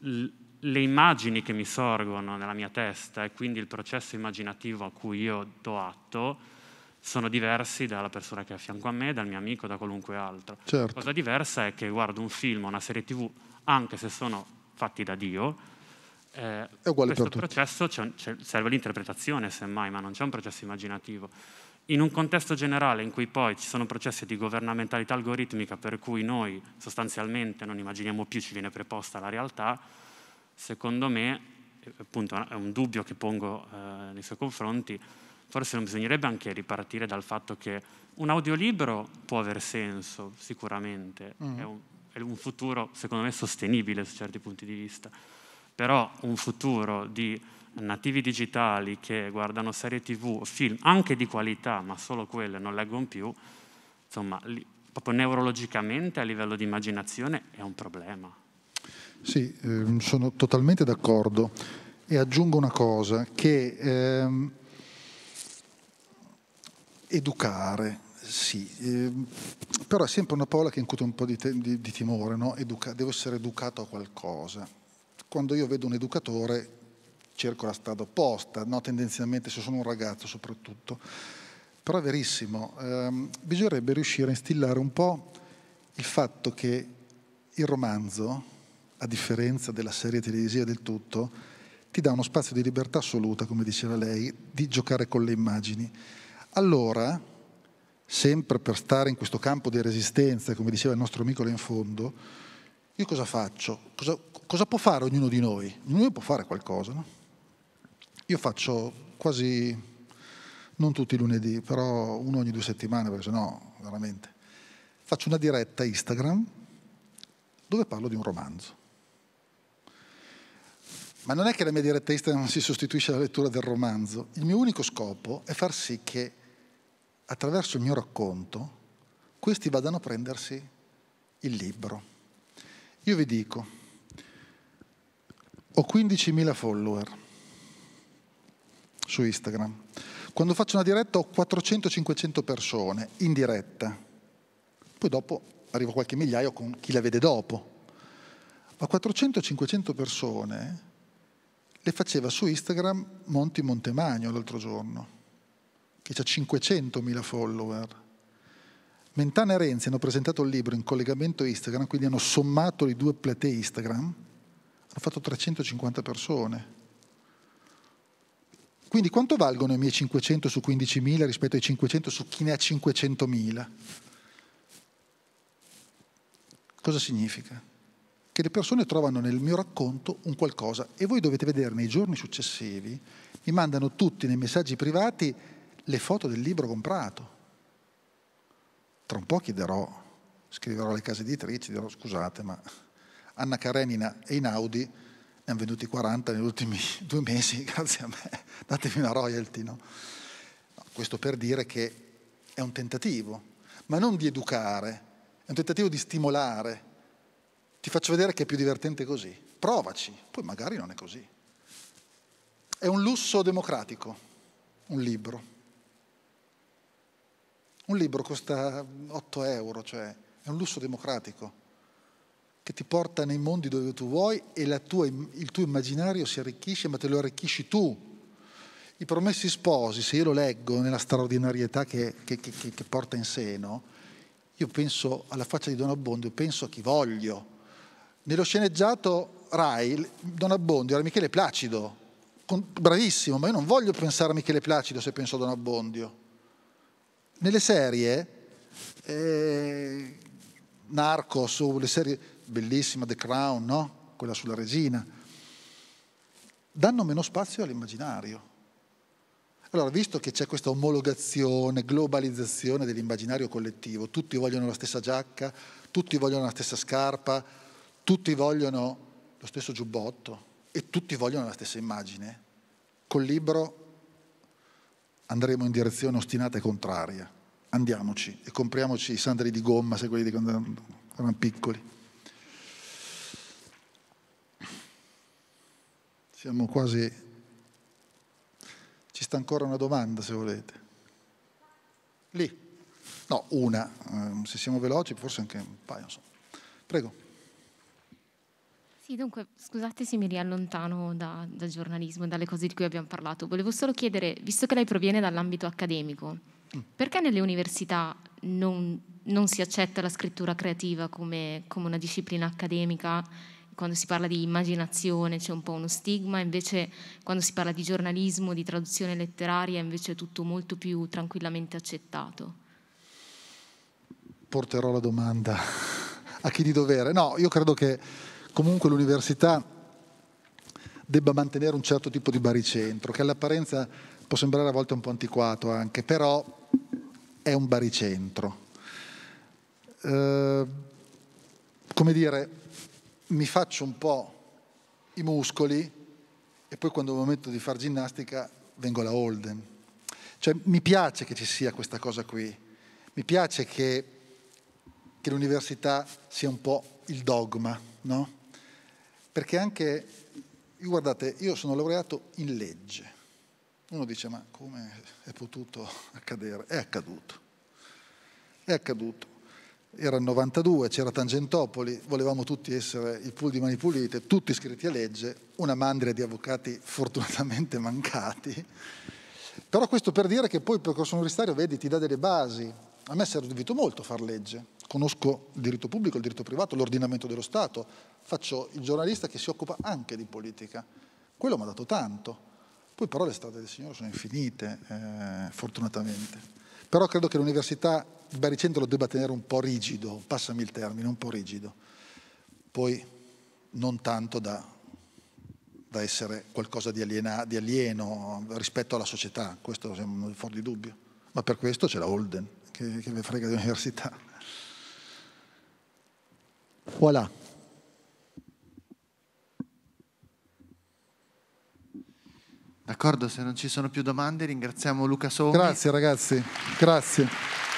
l- le immagini che mi sorgono nella mia testa e quindi il processo immaginativo a cui io do atto, sono diversi dalla persona che è a fianco a me, dal mio amico, da qualunque altro. Certo. La cosa diversa è che guardo un film, o una serie tv, anche se sono fatti da Dio, eh, è uguale questo per processo c'è, c'è, serve l'interpretazione semmai, ma non c'è un processo immaginativo. In un contesto generale in cui poi ci sono processi di governamentalità algoritmica per cui noi sostanzialmente non immaginiamo più, ci viene preposta la realtà, secondo me, eh, appunto è un dubbio che pongo eh, nei suoi confronti, forse non bisognerebbe anche ripartire dal fatto che un audiolibro può aver senso, sicuramente, mm. è, un, è un futuro secondo me sostenibile su certi punti di vista, però un futuro di nativi digitali che guardano serie tv, film anche di qualità, ma solo quelle non leggono più, insomma, li, proprio neurologicamente a livello di immaginazione è un problema. Sì, ehm, sono totalmente d'accordo e aggiungo una cosa che ehm, educare, sì, eh, però è sempre una parola che incute un po' di, te, di, di timore, no? Educa, devo essere educato a qualcosa. Quando io vedo un educatore cerco la strada opposta, no? tendenzialmente se sono un ragazzo soprattutto. Però è verissimo, ehm, bisognerebbe riuscire a instillare un po' il fatto che il romanzo, a differenza della serie televisiva del tutto, ti dà uno spazio di libertà assoluta, come diceva lei, di giocare con le immagini allora, sempre per stare in questo campo di resistenza, come diceva il nostro amico là in fondo, io cosa faccio? Cosa, cosa può fare ognuno di noi? Ognuno può fare qualcosa, no? Io faccio quasi, non tutti i lunedì, però uno ogni due settimane, perché sennò veramente, faccio una diretta Instagram dove parlo di un romanzo. Ma non è che la mia diretta Instagram si sostituisce alla lettura del romanzo. Il mio unico scopo è far sì che attraverso il mio racconto, questi vadano a prendersi il libro. Io vi dico, ho 15.000 follower su Instagram. Quando faccio una diretta ho 400-500 persone in diretta. Poi dopo arrivo a qualche migliaio con chi la vede dopo. Ma 400-500 persone le faceva su Instagram Monti Montemagno l'altro giorno che ha 500.000 follower. Mentana e Renzi hanno presentato il libro in collegamento Instagram, quindi hanno sommato i due platee Instagram, hanno fatto 350 persone. Quindi quanto valgono i miei 500 su 15.000 rispetto ai 500 su chi ne ha 500.000? Cosa significa? Che le persone trovano nel mio racconto un qualcosa e voi dovete vedere nei giorni successivi, mi mandano tutti nei messaggi privati le foto del libro comprato. Tra un po' chiederò, scriverò alle case editrici, dirò scusate, ma Anna Karenina e Inaudi ne hanno venduti 40 negli ultimi due mesi, grazie a me, datemi una royalty. No? Questo per dire che è un tentativo, ma non di educare, è un tentativo di stimolare. Ti faccio vedere che è più divertente così. Provaci, poi magari non è così. È un lusso democratico, un libro. Un libro costa 8 euro, cioè è un lusso democratico che ti porta nei mondi dove tu vuoi e tua, il tuo immaginario si arricchisce, ma te lo arricchisci tu. I promessi sposi, se io lo leggo nella straordinarietà che, che, che, che porta in seno, io penso alla faccia di Don Abbondio, penso a chi voglio. Nello sceneggiato Rai, Don Abbondio era Michele Placido, bravissimo, ma io non voglio pensare a Michele Placido se penso a Don Abbondio nelle serie, eh, Narcos, o le serie bellissime, The Crown, no? quella sulla regina, danno meno spazio all'immaginario. Allora, visto che c'è questa omologazione, globalizzazione dell'immaginario collettivo, tutti vogliono la stessa giacca, tutti vogliono la stessa scarpa, tutti vogliono lo stesso giubbotto e tutti vogliono la stessa immagine, col libro andremo in direzione ostinata e contraria. Andiamoci e compriamoci i sandali di gomma se quelli di quando erano piccoli. Siamo quasi... Ci sta ancora una domanda se volete. Lì. No, una. Eh, se siamo veloci forse anche un paio. Prego. Sì, dunque, scusate se mi riallontano da, dal giornalismo e dalle cose di cui abbiamo parlato. Volevo solo chiedere, visto che lei proviene dall'ambito accademico, mm. perché nelle università non, non, si accetta la scrittura creativa come, come una disciplina accademica? quando si parla di immaginazione c'è un po' uno stigma, invece quando si parla di giornalismo, di traduzione letteraria, invece è tutto molto più tranquillamente accettato. Porterò la domanda a chi di dovere. No, io credo che comunque l'università debba mantenere un certo tipo di baricentro, che all'apparenza può sembrare a volte un po' antiquato anche, però è un baricentro. Eh, come dire, mi faccio un po' i muscoli e poi quando è il momento di fare ginnastica vengo alla Holden. Cioè, mi piace che ci sia questa cosa qui, mi piace che, che l'università sia un po' il dogma, no? Perché anche, guardate, io sono laureato in legge. Uno dice, ma come è potuto accadere? È accaduto. È accaduto. Era il 92, c'era Tangentopoli, volevamo tutti essere il pool di mani pulite, tutti iscritti a legge, una mandria di avvocati fortunatamente mancati. Però questo per dire che poi il percorso universitario, vedi, ti dà delle basi. A me è servito molto far legge. Conosco il diritto pubblico, il diritto privato, l'ordinamento dello Stato, faccio il giornalista che si occupa anche di politica. Quello mi ha dato tanto. Poi però le strade del Signore sono infinite, eh, fortunatamente. Però credo che l'università, il baricentro lo debba tenere un po' rigido, passami il termine, un po' rigido. Poi non tanto da, da essere qualcosa di, aliena, di, alieno rispetto alla società, questo è fuori di dubbio. Ma per questo c'è la Holden, che, che vi frega di università. Voilà. D'accordo, se non ci sono più domande ringraziamo Luca Sogni. Grazie ragazzi, grazie.